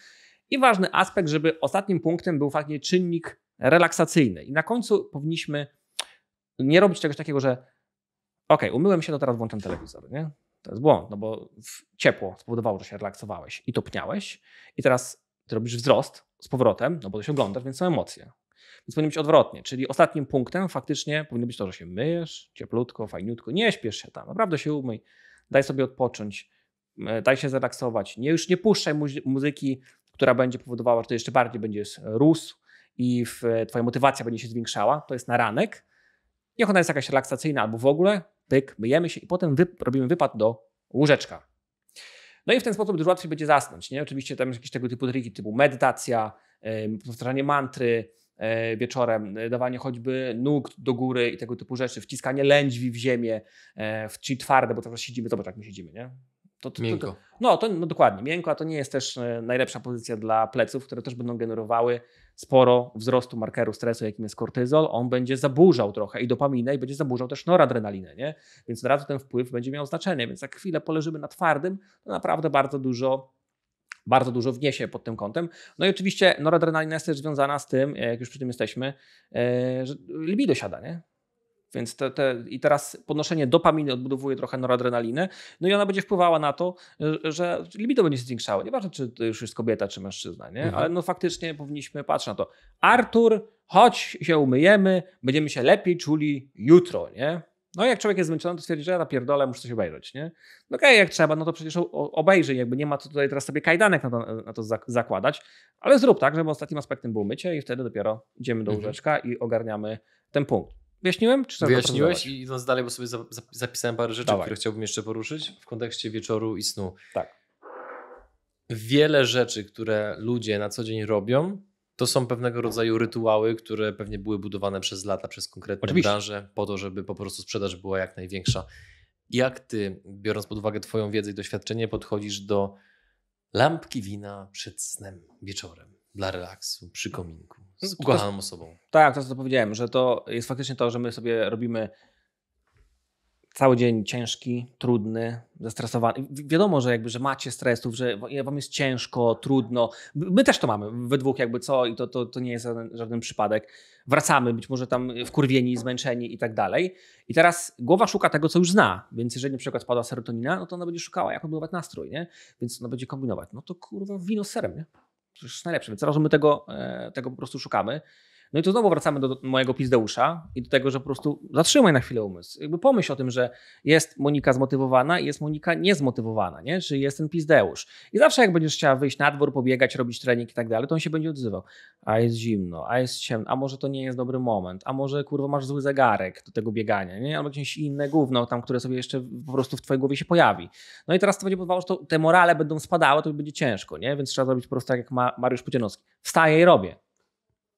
I ważny aspekt, żeby ostatnim punktem był faktycznie czynnik relaksacyjny. I na końcu powinniśmy nie robić czegoś takiego, że okej, okay, umyłem się, to teraz włączam telewizor, nie? To jest błąd, no bo ciepło spowodowało, że się relaksowałeś i topniałeś i teraz ty robisz wzrost z powrotem, no bo to się oglądasz, więc są emocje. Więc powinno być odwrotnie, czyli ostatnim punktem faktycznie powinno być to, że się myjesz, cieplutko, fajniutko, nie śpiesz się tam, naprawdę się umyj, daj sobie odpocząć, daj się zrelaksować, nie, już nie puszczaj muzyki, która będzie powodowała, że ty jeszcze bardziej będziesz rósł i w, twoja motywacja będzie się zwiększała, to jest na ranek, niech ona jest jakaś relaksacyjna albo w ogóle, pyk, myjemy się i potem wy, robimy wypad do łóżeczka. No i w ten sposób dużo łatwiej będzie zasnąć. Nie? Oczywiście tam jakieś tego typu triki, typu medytacja, yy, powtarzanie mantry yy, wieczorem, yy, dawanie choćby nóg do góry i tego typu rzeczy, wciskanie lędźwi w ziemię, e, w, czyli twarde, bo teraz siedzimy, zobacz jak my siedzimy, nie? To, to, miękko. To, no, to no dokładnie, miękko, a to nie jest też e, najlepsza pozycja dla pleców, które też będą generowały sporo wzrostu markeru stresu, jakim jest kortyzol. On będzie zaburzał trochę i dopaminę i będzie zaburzał też noradrenalinę, nie? Więc od razu ten wpływ będzie miał znaczenie. Więc jak chwilę poleżymy na twardym, to naprawdę bardzo dużo bardzo dużo wniesie pod tym kątem. No i oczywiście noradrenalina jest też związana z tym, jak już przy tym jesteśmy, e, że libido siada, nie? Więc te, te, i teraz podnoszenie dopaminy odbudowuje trochę noradrenalinę, no i ona będzie wpływała na to, y, że libido będzie się zwiększało. Nieważne, czy to już jest kobieta, czy mężczyzna, nie? Mhm. Ale no faktycznie powinniśmy patrzeć na to. Artur, chodź się umyjemy, będziemy się lepiej czuli jutro, nie? No jak człowiek jest zmęczony, to stwierdzi, że ja pierdolę, muszę coś obejrzeć, nie? No okej, okay, jak trzeba, no to przecież obejrzyj, jakby nie ma co tutaj teraz sobie kajdanek na to, na to zakładać, ale zrób tak, żeby ostatnim aspektem było mycie i wtedy dopiero idziemy do mhm. łóżeczka mhm. i ogarniamy ten punkt. Wyjaśniłem? Czy Wyjaśniłeś i idąc dalej, bo sobie zapisałem parę rzeczy, Dawaj. które chciałbym jeszcze poruszyć w kontekście wieczoru i snu. Tak. Wiele rzeczy, które ludzie na co dzień robią, to są pewnego rodzaju rytuały, które pewnie były budowane przez lata, przez konkretne Oczywiście. branże, po to, żeby po prostu sprzedaż była jak największa. Jak ty, biorąc pod uwagę Twoją wiedzę i doświadczenie, podchodzisz do lampki wina przed snem wieczorem dla relaksu przy kominku? z ukochaną to, osobą. Tak, to co powiedziałem, że to jest faktycznie to, że my sobie robimy cały dzień ciężki, trudny, zestresowany. wiadomo, że jakby, że macie stresów, że wam jest ciężko, trudno. My też to mamy, we dwóch jakby co i to, to, to nie jest żaden, przypadek. Wracamy, być może tam wkurwieni, zmęczeni i tak dalej. I teraz głowa szuka tego, co już zna, więc jeżeli na przykład spada serotonina, no to ona będzie szukała, jak odbudować nastrój, nie? Więc ona będzie kombinować. No to kurwa wino z serem, nie? najlepsze, więc razem my tego, e, tego po prostu szukamy. No i tu znowu wracamy do, mojego pizdeusza i do tego, że po prostu zatrzymaj na chwilę umysł. Jakby pomyśl o tym, że jest Monika zmotywowana i jest Monika niezmotywowana, nie? Czy jest ten pizdeusz. I zawsze jak będziesz chciała wyjść na dwór, pobiegać, robić trening i tak dalej, to on się będzie odzywał. A jest zimno, a jest ciemno, a może to nie jest dobry moment, a może kurwa masz zły zegarek do tego biegania, nie? Albo jakieś inne gówno tam, które sobie jeszcze po prostu w twojej głowie się pojawi. No i teraz to będzie powodowało, że to, te morale będą spadały, to będzie ciężko, nie? Więc trzeba zrobić po prostu tak jak Mariusz Pucianowski. Wstaję i robię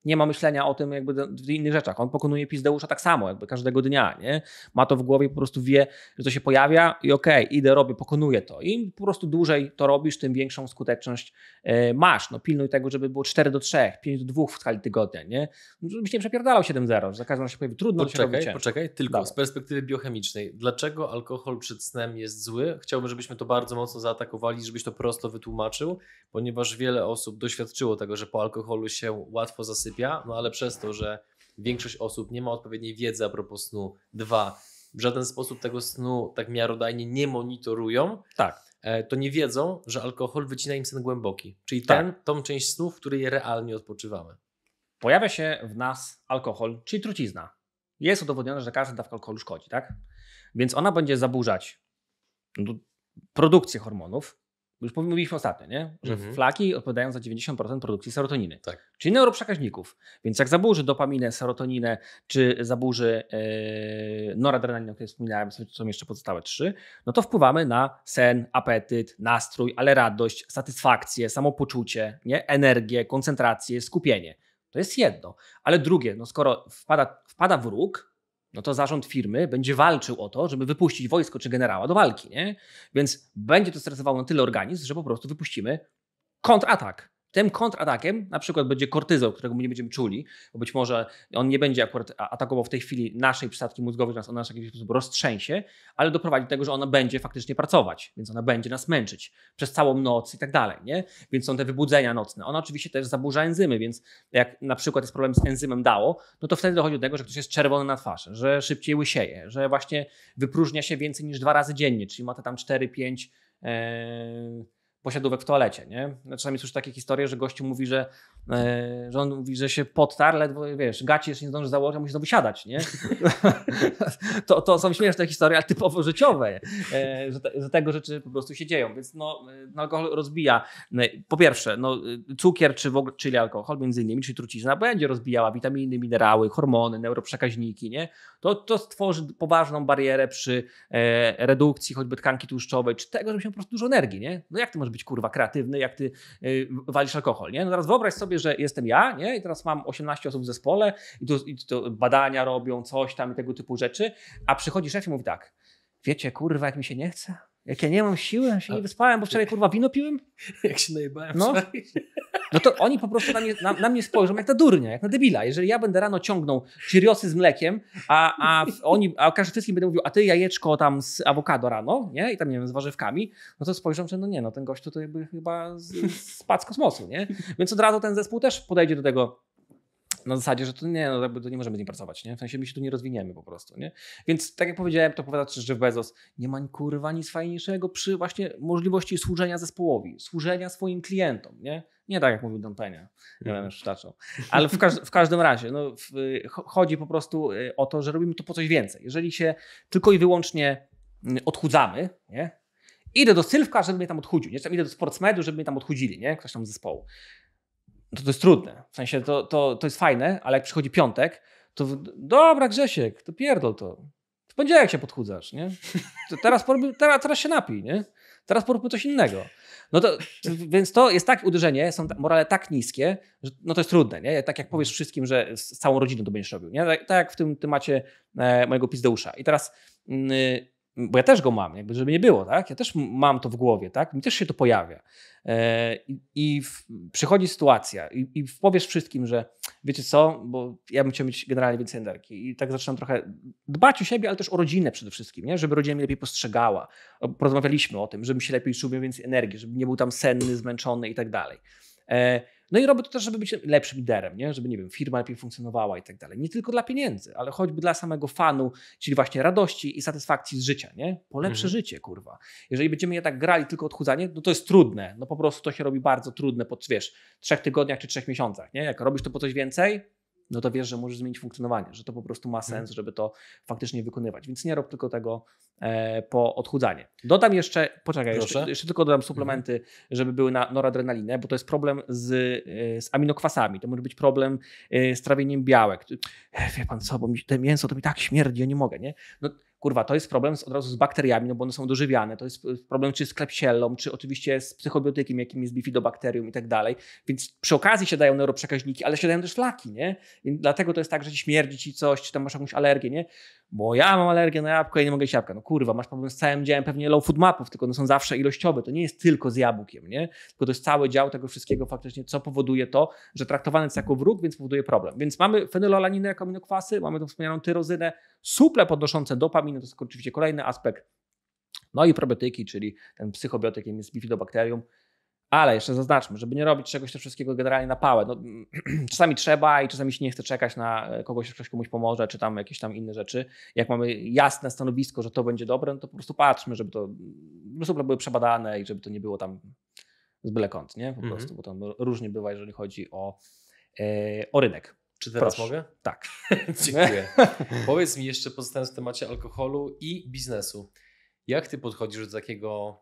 nie ma myślenia o tym jakby w innych rzeczach. On pokonuje pizdeusza tak samo, jakby każdego dnia, nie? Ma to w głowie, po prostu wie, że to się pojawia i okej, okay, idę, robię, pokonuję to. I po prostu dłużej to robisz, tym większą skuteczność e, masz. No pilnuj tego, żeby było 4 do 3, 5 do 2 w skali tygodnia, nie? No, żebyś nie przepierdalał 7-0, że za każdym razem się pojawi trudno, Poczekaj, się poczekaj, tylko Dobra. z perspektywy biochemicznej. Dlaczego alkohol przed snem jest zły? Chciałbym, żebyśmy to bardzo mocno zaatakowali, żebyś to prosto wytłumaczył, ponieważ wiele osób doświadczyło tego, że po alkoholu się łatwo zasypia no ale przez to, że większość osób nie ma odpowiedniej wiedzy a propos snu, dwa, w żaden sposób tego snu tak miarodajnie nie monitorują, tak. E, to nie wiedzą, że alkohol wycina im sen głęboki, czyli tak. ten, tą część snu, w której realnie odpoczywamy. Pojawia się w nas alkohol, czyli trucizna. Jest udowodnione, że każda dawka alkoholu szkodzi, tak? Więc ona będzie zaburzać no, produkcję hormonów, już mówiliśmy ostatnio, nie? że mhm. flaki odpowiadają za 90% produkcji serotoniny, tak. czyli neuroprzekaźników. Więc jak zaburzy dopaminę, serotoninę, czy zaburzy e, noradrenalinę, o której wspominałem, są jeszcze pozostałe trzy, no to wpływamy na sen, apetyt, nastrój, ale radość, satysfakcję, samopoczucie, nie? energię, koncentrację, skupienie. To jest jedno. Ale drugie, no skoro wpada, wpada w róg, no to zarząd firmy będzie walczył o to, żeby wypuścić wojsko czy generała do walki, nie? Więc będzie to stresowało na tyle organizm, że po prostu wypuścimy kontratak tym kontratakiem na przykład będzie kortyzol, którego my nie będziemy czuli, bo być może on nie będzie akurat atakował w tej chwili naszej przysadki mózgowej, nas ona w jakiś sposób roztrzęsie, ale doprowadzi do tego, że ona będzie faktycznie pracować, więc ona będzie nas męczyć przez całą noc i tak dalej, nie? Więc są te wybudzenia nocne. Ona oczywiście też zaburza enzymy, więc jak na przykład jest problem z enzymem dało, no to wtedy dochodzi do tego, że ktoś jest czerwony na twarzy, że szybciej łysieje, że właśnie wypróżnia się więcej niż dwa razy dziennie, czyli ma te tam 4-5 yy posiadówek w toalecie. Nie? No, czasami słyszę takie historie, że gościu mówi, że, e, że on mówi, że się podtarł, ledwo, wiesz, gaci jeszcze nie zdąży założyć, a musi znowu siadać. Nie? [laughs] to, to są śmieszne historie, ale typowo życiowe, e, że, te, że, tego rzeczy po prostu się dzieją. Więc no, e, no alkohol rozbija. No, po pierwsze, no, cukier, czy w ogóle, czyli alkohol między innymi, czy trucizna będzie rozbijała witaminy, minerały, hormony, neuroprzekaźniki. Nie? To, to stworzy poważną barierę przy e, redukcji choćby tkanki tłuszczowej, czy tego, że się po prostu dużo energii. Nie? No jak to może być być kurwa kreatywny, jak ty yy, walisz alkohol, nie? No teraz wyobraź sobie, że jestem ja, nie? I teraz mam 18 osób w zespole i to, i to badania robią, coś tam i tego typu rzeczy, a przychodzi szef i mówi tak, wiecie kurwa jak mi się nie chce? Jak ja nie mam siły, ja się nie wyspałem, bo wczoraj kurwa wino piłem. [laughs] Jak się najebałem no, [laughs] no to oni po prostu na mnie, na, na mnie spojrzą jak na durnia, jak na debila. Jeżeli ja będę rano ciągnął chiriosy z mlekiem, a, a oni, a każdy wszystkim będę mówił, a ty jajeczko tam z awokado rano, nie? I tam nie wiem, z warzywkami, no to spojrzą, że no nie, no ten gość to jakby chyba z, spadł z kosmosu, nie? Więc od razu ten zespół też podejdzie do tego na zasadzie, że to nie, no to nie możemy z nim pracować, nie? W sensie my się tu nie rozwiniemy po prostu, nie? Więc tak jak powiedziałem, to powiada że Jeff Bezos, nie ma kurwa nic fajniejszego przy właśnie możliwości służenia zespołowi, służenia swoim klientom, nie? Nie tak jak mówił Don Penia, nie wiem, mhm. już taczą. Ale w, każ w, każdym razie no, w, chodzi po prostu y, o to, że robimy to po coś więcej. Jeżeli się tylko i wyłącznie y, odchudzamy, nie? Idę do Sylwka, żeby mnie tam odchudził. Nie? Idę do sportsmedu, żeby mnie tam odchudzili, nie? Ktoś tam z zespołu to, to jest trudne. W sensie to, to, to jest fajne, ale jak przychodzi piątek, to dobra Grzesiek, to pierdol to. W poniedziałek się podchudzasz, nie? To teraz, porób, teraz, teraz się napij, nie? Teraz poróbmy coś innego. No to, więc to jest tak uderzenie, są morale tak niskie, że no to jest trudne, nie? Tak jak powiesz wszystkim, że z całą rodziną to będziesz robił, nie? Tak, tak jak w tym temacie e, mojego pizdeusza. I teraz... Yy, bo ja też go mam, jakby żeby nie było, tak? Ja też mam to w głowie, tak? Mi też się to pojawia. E, I, i w, przychodzi sytuacja i, i powiesz wszystkim, że wiecie co, bo ja bym chciał mieć generalnie więcej energii i tak zaczynam trochę dbać o siebie, ale też o rodzinę przede wszystkim, nie? żeby rodzina mnie lepiej postrzegała. Porozmawialiśmy o tym, żebym się lepiej czuł, miał więcej energii, żeby nie był tam senny, zmęczony i tak dalej. E, no i robię to też, żeby być lepszym liderem, nie? żeby, nie wiem, firma lepiej funkcjonowała i tak dalej. Nie tylko dla pieniędzy, ale choćby dla samego fanu, czyli właśnie radości i satysfakcji z życia, nie? Polepsze mhm. życie, kurwa. Jeżeli będziemy je tak grali, tylko odchudzanie, no to jest trudne. No po prostu to się robi bardzo trudne po, wiesz, trzech tygodniach czy trzech miesiącach, nie? Jak robisz to po coś więcej, no to wiesz, że możesz zmienić funkcjonowanie, że to po prostu ma mhm. sens, żeby to faktycznie wykonywać. Więc nie rób tylko tego e, po odchudzanie. Dodam jeszcze, poczekaj, jeszcze, jeszcze, tylko dodam suplementy, mhm. żeby były na noradrenalinę, bo to jest problem z, e, z aminokwasami, to może być problem e, z trawieniem białek. E, wie pan co, bo mi, te mięso to mi tak śmierdzi, ja nie mogę, nie? No, kurwa, to jest problem z, od razu z bakteriami, no bo one są dożywiane, to jest y, problem czy z klepsiellą, czy oczywiście z psychobiotykiem, jakim jest bifidobakterium i tak dalej, więc przy okazji się dają neuroprzekaźniki, ale się dają też laki nie? I dlatego to jest tak, że ci śmierdzi ci coś, czy tam masz jakąś alergię, nie? bo ja mam alergię na jabłko i nie mogę jeść jabłka. No kurwa, masz problem z całym działem pewnie low food mapów, tylko one są zawsze ilościowe. To nie jest tylko z jabłkiem, nie? Tylko to jest cały dział tego wszystkiego faktycznie, co powoduje to, że traktowany jest jako wróg, więc powoduje problem. Więc mamy fenylalaninę jako aminokwasy, mamy tą wspomnianą tyrozynę, suple podnoszące dopaminę, to jest oczywiście kolejny aspekt. No i probiotyki, czyli ten jakim jest bifidobakterium, ale jeszcze zaznaczmy, żeby nie robić czegoś to wszystkiego generalnie na pałę. No, [clears throat] czasami trzeba i czasami się nie chce czekać na e, kogoś, ktoś komuś pomoże, czy tam jakieś tam inne rzeczy. Jak mamy jasne stanowisko, że to będzie dobre, no to po prostu patrzmy, żeby to po prostu były przebadane i żeby to nie było tam z byle kąt, nie? Po mhm. prostu, bo tam różnie bywa, jeżeli chodzi o, e, o rynek. Czy teraz Proszę. mogę? Tak. [laughs] Dziękuję. [laughs] Powiedz mi jeszcze, pozostając w temacie alkoholu i biznesu, jak ty podchodzisz do takiego,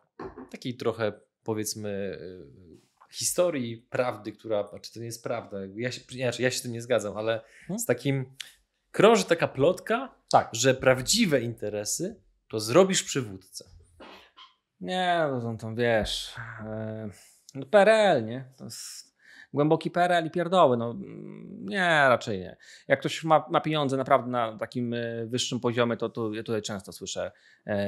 takiej trochę powiedzmy e, historii, prawdy, która, czy znaczy, to nie jest prawda, ja się, znaczy ja się z tym nie zgadzam, ale hmm? z takim, krąży taka plotka, tak. że prawdziwe interesy to zrobisz przywódcę. Nie, no to, no, to wiesz, e, no PRL, nie? To jest głęboki PRL i pierdoły, no mm, nie, raczej nie. Jak ktoś ma, ma pieniądze naprawdę na takim e, wyższym poziomie, to, to ja tutaj często słyszę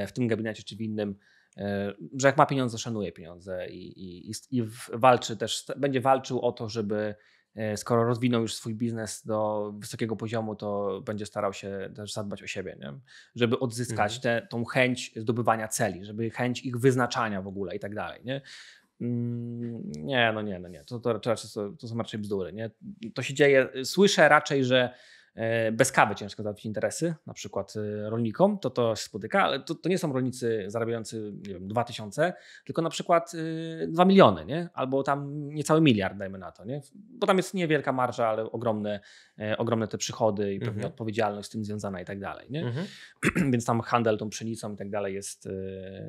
w tym gabinecie czy w innym, E, że jak ma pieniądze, szanuje pieniądze i, i, i walczy też, będzie walczył o to, żeby e, skoro rozwinął już swój biznes do wysokiego poziomu, to będzie starał się też zadbać o siebie, nie? żeby odzyskać mhm. Te, tą chęć zdobywania celi, żeby chęć ich wyznaczania w ogóle i tak dalej. Nie? Mm, nie, no nie, no nie. To, to, to, to są raczej bzdury. Nie? To się dzieje, słyszę raczej, że E, bez kawy ciężko załatwić interesy, na przykład e, rolnikom, to to się spotyka, ale to, to nie są rolnicy zarabiający, nie wiem, tysiące, tylko na przykład 2 e, miliony, nie? albo tam niecały miliard, dajmy na to, nie? bo tam jest niewielka marża, ale ogromne, ogromne te przychody i pewnie mhm. odpowiedzialność z tym związana i tak dalej. Nie? Mhm. [clears throat] Więc tam handel tą pszenicą i tak dalej jest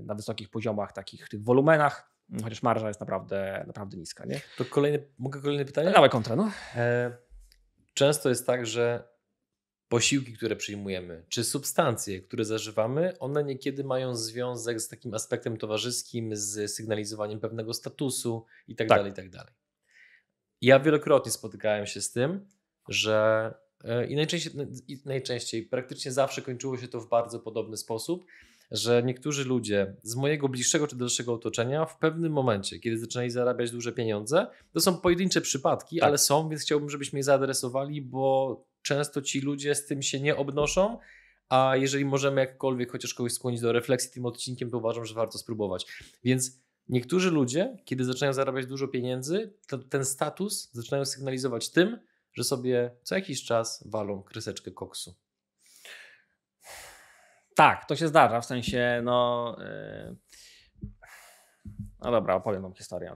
na wysokich poziomach, takich tych wolumenach chociaż marża jest naprawdę, naprawdę niska. Nie? To kolejne, mogę kolejne pytanie? Dawaj kontra, no. E często jest tak, że posiłki, które przyjmujemy, czy substancje, które zażywamy, one niekiedy mają związek z takim aspektem towarzyskim, z sygnalizowaniem pewnego statusu itd. Tak, tak. tak. dalej. Ja wielokrotnie spotykałem się z tym, że e, i najczęściej, i najczęściej praktycznie zawsze kończyło się to w bardzo podobny sposób, że niektórzy ludzie z mojego bliższego czy dalszego otoczenia w pewnym momencie, kiedy zaczynali zarabiać duże pieniądze, to są pojedyncze przypadki, tak. ale są, więc chciałbym, żebyśmy je zaadresowali, bo często ci ludzie z tym się nie obnoszą. A jeżeli możemy jakkolwiek chociaż kogoś skłonić do refleksji tym odcinkiem, to uważam, że warto spróbować. Więc niektórzy ludzie, kiedy zaczynają zarabiać dużo pieniędzy, ten status zaczynają sygnalizować tym, że sobie co jakiś czas walą kreseczkę koksu. Tak, to się zdarza, w sensie, no... E, no dobra, opowiem wam historię.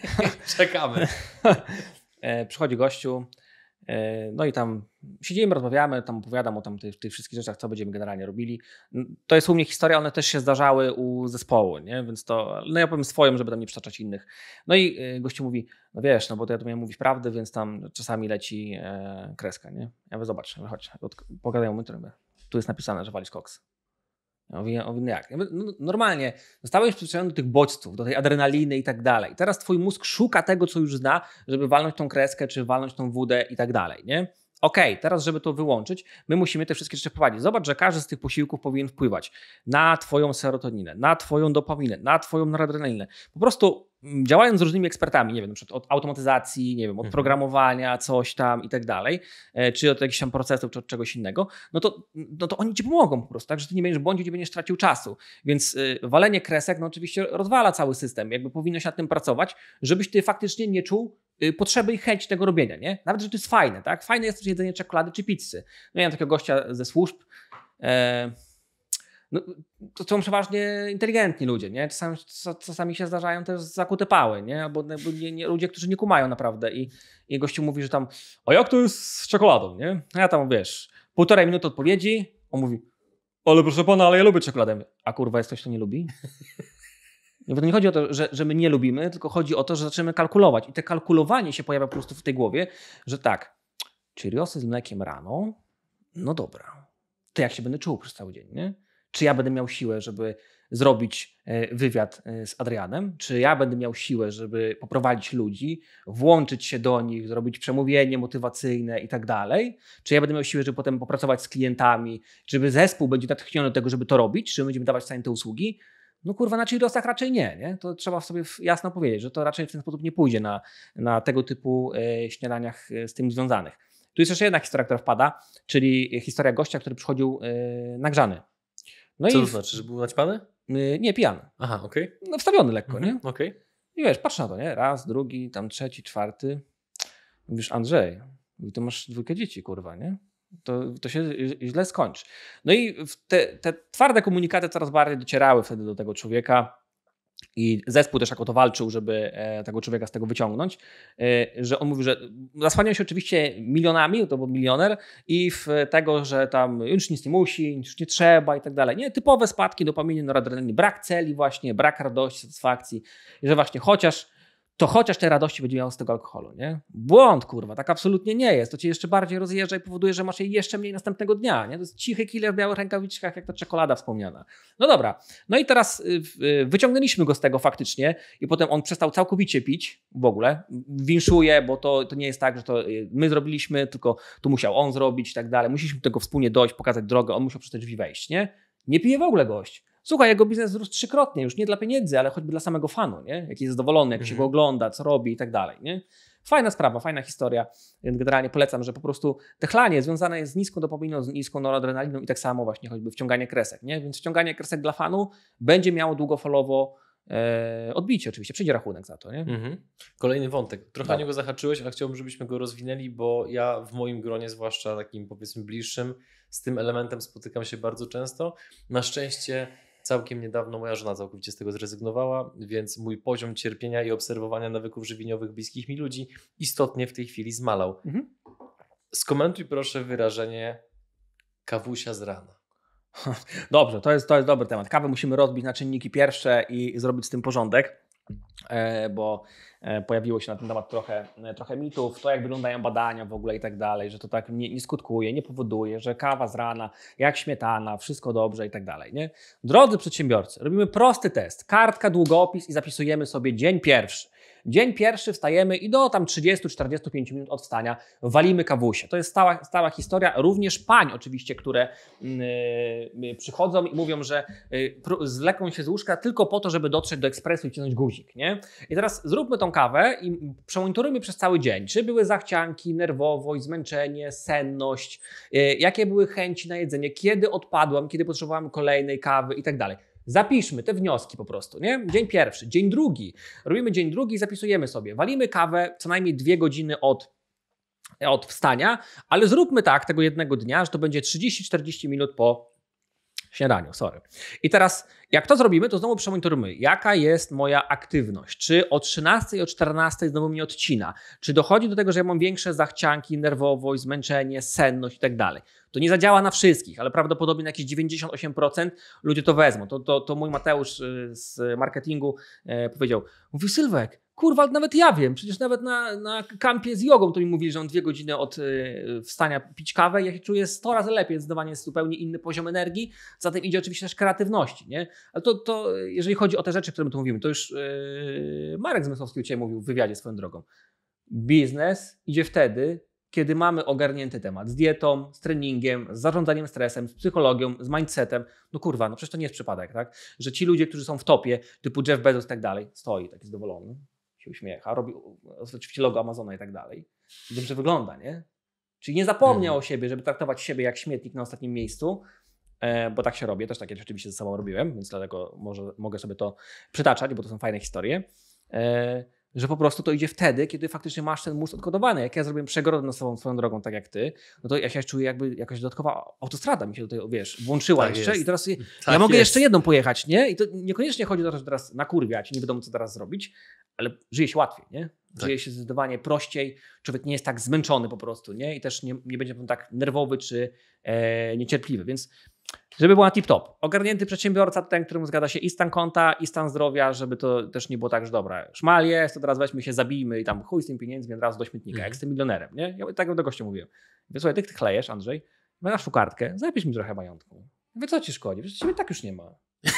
[laughs] Czekamy. [laughs] E, przychodzi gościu, e, no i tam siedzimy, rozmawiamy, tam opowiadam o tam tych, tych, wszystkich rzeczach, co będziemy generalnie robili. To jest u mnie historia, one też się zdarzały u zespołu, nie? więc to, no ja powiem swoją, żeby tam nie przytaczać innych. No i gościu mówi, no wiesz, no bo to ja tu miałem mówić prawdę, więc tam czasami leci kreska, nie? Ja mówię, zobacz, chodź, pokazuję monitor, tu jest napisane, że walisz koks. Ja mówię, mówię jak? Ja mówię, no, normalnie zostałeś przyzwyczajony do tych bodźców, do tej adrenaliny i tak dalej. Teraz twój mózg szuka tego, co już zna, żeby walnąć tą kreskę, czy walnąć tą wódę i tak dalej, nie? Okay, teraz, żeby to wyłączyć, my musimy te wszystkie rzeczy wprowadzić. Zobacz, że każdy z tych posiłków powinien wpływać na Twoją serotoninę, na Twoją dopaminę, na Twoją noradrenalinę. Po prostu działając z różnymi ekspertami, nie wiem, np. od automatyzacji, nie wiem, od mhm. programowania, coś tam i tak dalej, e, czy od jakichś tam procesów, czy od czegoś innego, no to, no to oni ci pomogą po prostu, tak, że ty nie będziesz błądził, nie będziesz tracił czasu. Więc y, walenie kresek, no oczywiście rozwala cały system, jakby powinno się nad tym pracować, żebyś ty faktycznie nie czuł y, potrzeby i chęci tego robienia, nie? Nawet, że to jest fajne, tak? Fajne jest jedzenie czekolady czy pizzy. No ja Miałem takiego gościa ze służb, e, no, to są przeważnie inteligentni ludzie, nie? Czasami, czasami się zdarzają też zakute pały, nie? Albo nie, nie, ludzie, którzy nie kumają naprawdę i, i gościu mówi, że tam, a jak to jest z czekoladą, nie? A ja tam, wiesz, półtorej minuty odpowiedzi, on mówi, ale proszę pana, ale ja lubię czekoladę. A kurwa, jest ktoś, kto nie lubi? [laughs] Nie, nie chodzi o to, że, że my nie lubimy, tylko chodzi o to, że zaczynamy kalkulować. I te kalkulowanie się pojawia po prostu w tej głowie, że tak, Cheeriosy z mlekiem rano, no dobra, to jak się będę czuł przez cały dzień, nie? Czy ja będę miał siłę, żeby zrobić e, wywiad e, z Adrianem, czy ja będę miał siłę, żeby poprowadzić ludzi, włączyć się do nich, zrobić przemówienie motywacyjne i tak dalej, czy ja będę miał siłę, żeby potem popracować z klientami, żeby zespół będzie natchniony do tego, żeby to robić, czy będziemy dawać w stanie te usługi. No kurwa, na Cheerosach raczej nie, nie. To trzeba sobie jasno powiedzieć, że to raczej w ten sposób nie pójdzie na, na tego typu e, śniadaniach z tym związanych. Tu jest jeszcze jedna historia, która wpada, czyli historia gościa, który przychodził nagrzany no Co i... to znaczy, że był naćpany? Nie, pijany. Aha, okej. Okay. No wstawiony lekko, mhm, nie? Okej. Okay. I wiesz, patrz na to, nie? Raz, drugi, tam trzeci, czwarty. Mówisz, Andrzej, ty masz dwójkę dzieci, kurwa, nie? To, to się źle skończy. No i te, te twarde komunikaty coraz bardziej docierały wtedy do tego człowieka i zespół też jako to walczył, żeby e, tego człowieka z tego wyciągnąć, e, że on mówi, że zasłaniał się oczywiście milionami, to był milioner i w tego, że tam już nic nie musi, już nie trzeba i tak dalej. Nie, typowe spadki dopaminy, noradrenaliny, brak celi właśnie, brak radości, satysfakcji, że właśnie chociaż to chociaż te radości będzie miał z tego alkoholu, nie? Błąd, kurwa, tak absolutnie nie jest. To cię jeszcze bardziej rozjeżdża i powoduje, że masz jej jeszcze mniej następnego dnia, nie? To jest cichy killer w białych rękawiczkach, jak ta czekolada wspomniana. No dobra, no i teraz y, y, wyciągnęliśmy go z tego faktycznie i potem on przestał całkowicie pić w ogóle. Winszuje, bo to, to nie jest tak, że to y, my zrobiliśmy, tylko tu musiał on zrobić i tak dalej. Musieliśmy do tego wspólnie dojść, pokazać drogę, on musiał przez te drzwi wejść, nie? Nie pije w ogóle gość. Słuchaj, jego biznes wzrósł trzykrotnie, już nie dla pieniędzy, ale choćby dla samego fanu, nie? Jaki jest zadowolony, jak się go mhm. ogląda, co robi i tak dalej, nie? Fajna sprawa, fajna historia. Generalnie polecam, że po prostu techlanie związane jest z niską dopaminą, z niską noradrenaliną i tak samo właśnie choćby wciąganie kresek, nie? Więc wciąganie kresek dla fanu będzie miało długofalowo e, odbicie oczywiście, przyjdzie rachunek za to, nie? Mhm. Kolejny wątek. Trochę niego zahaczyłeś, ale chciałbym, żebyśmy go rozwinęli, bo ja w moim gronie, zwłaszcza takim powiedzmy bliższym, z tym elementem spotykam się bardzo często. Na szczęście Całkiem niedawno moja żona całkowicie z tego zrezygnowała, więc mój poziom cierpienia i obserwowania nawyków żywieniowych bliskich mi ludzi istotnie w tej chwili zmalał. Mhm. Skomentuj proszę wyrażenie kawusia z rana. [laughs] Dobrze, to jest, to jest dobry temat. Kawę musimy rozbić na czynniki pierwsze i zrobić z tym porządek. E, bo e, pojawiło się na ten temat trochę, e, trochę mitów, to jak wyglądają badania w ogóle i tak dalej, że to tak nie, nie, skutkuje, nie powoduje, że kawa z rana, jak śmietana, wszystko dobrze i tak dalej. Nie? Drodzy przedsiębiorcy, robimy prosty test, kartka, długopis i zapisujemy sobie dzień pierwszy. Dzień pierwszy wstajemy i do tam 30-45 minut od wstania walimy kawusie. To jest stała, stała historia. Również pań oczywiście, które yy, przychodzą i mówią, że yy, zleką się z łóżka tylko po to, żeby dotrzeć do ekspresu i wcisnąć guzik. Nie? I teraz zróbmy tą kawę i przemonitorujmy przez cały dzień, czy były zachcianki, nerwowość, zmęczenie, senność, yy, jakie były chęci na jedzenie, kiedy odpadłam, kiedy potrzebowałam kolejnej kawy i tak dalej. Zapiszmy te wnioski po prostu, nie? Dzień pierwszy, dzień drugi. Robimy dzień drugi, zapisujemy sobie. Walimy kawę co najmniej dwie godziny od od wstania, ale zróbmy tak tego jednego dnia, że to będzie 30-40 minut po śniadaniu, sorry. I teraz jak to zrobimy, to znowu przemonitorujmy, jaka jest moja aktywność. Czy o 13 i o 14 znowu mnie odcina? Czy dochodzi do tego, że ja mam większe zachcianki, nerwowość, zmęczenie, senność i tak dalej? To nie zadziała na wszystkich, ale prawdopodobnie na jakieś 98% ludzie to wezmą. To, to, to mój Mateusz y, z marketingu y, powiedział, mówi Sylwek, kurwa, nawet ja wiem, przecież nawet na, na kampie z jogą to mi mówili, że on dwie godziny od y, wstania pić kawę ja się czuję 100 razy lepiej, zdecydowanie jest zupełnie inny poziom energii, za tym idzie oczywiście też kreatywności, nie? Ale to, to jeżeli chodzi o te rzeczy, o których tu mówimy, to już yy, Marek Zmysłowski u mówił w wywiadzie swoją drogą. Biznes idzie wtedy, kiedy mamy ogarnięty temat z dietą, z treningiem, z zarządzaniem stresem, z psychologią, z mindsetem, no kurwa, no przecież to nie jest przypadek, tak? Że ci ludzie, którzy są w topie, typu Jeff Bezos i tak dalej, stoi taki zadowolony, się uśmiecha, robi oczywiście logo Amazona i tak dalej. Dobrze wygląda, nie? Czyli nie zapomniał mhm. o siebie, żeby traktować siebie jak śmietnik na ostatnim miejscu, E, bo tak się robię, też takie rzeczywiście ze sobą robiłem, więc dlatego może, mogę sobie to przytaczać, bo to są fajne historie, e, że po prostu to idzie wtedy, kiedy faktycznie masz ten mózg odkodowany. Jak ja zrobiłem przegrodę na sobą swoją drogą, tak jak ty, no to ja się czuję jakby jakaś dodatkowa autostrada mi się tutaj, wiesz, włączyła tak jeszcze jest. i teraz tak ja jest. mogę jeszcze jedną pojechać, nie? I to niekoniecznie chodzi o to, że teraz nakurwiać, nie wiadomo co teraz zrobić, ale żyje się łatwiej, nie? Tak. Żyje się zdecydowanie prościej, człowiek nie jest tak zmęczony po prostu, nie? I też nie, nie będzie tak nerwowy czy e, niecierpliwy, więc żeby była tip-top. Ogarnięty przedsiębiorca, ten, którym zgadza się i stan konta, i stan zdrowia, żeby to też nie było tak, że dobra, szmal jest, to teraz weźmy się, zabijmy i tam chuj z tym pieniędzmi, od razu do śmietnika, mm. jak z tym milionerem, nie? Ja tak do gościa mówiłem. Mówię, słuchaj, ty, ty chlejesz, Andrzej, masz tu kartkę, zapisz mi trochę majątku. Wie co ci szkodzi? Przecież ciebie tak już nie ma. [laughs]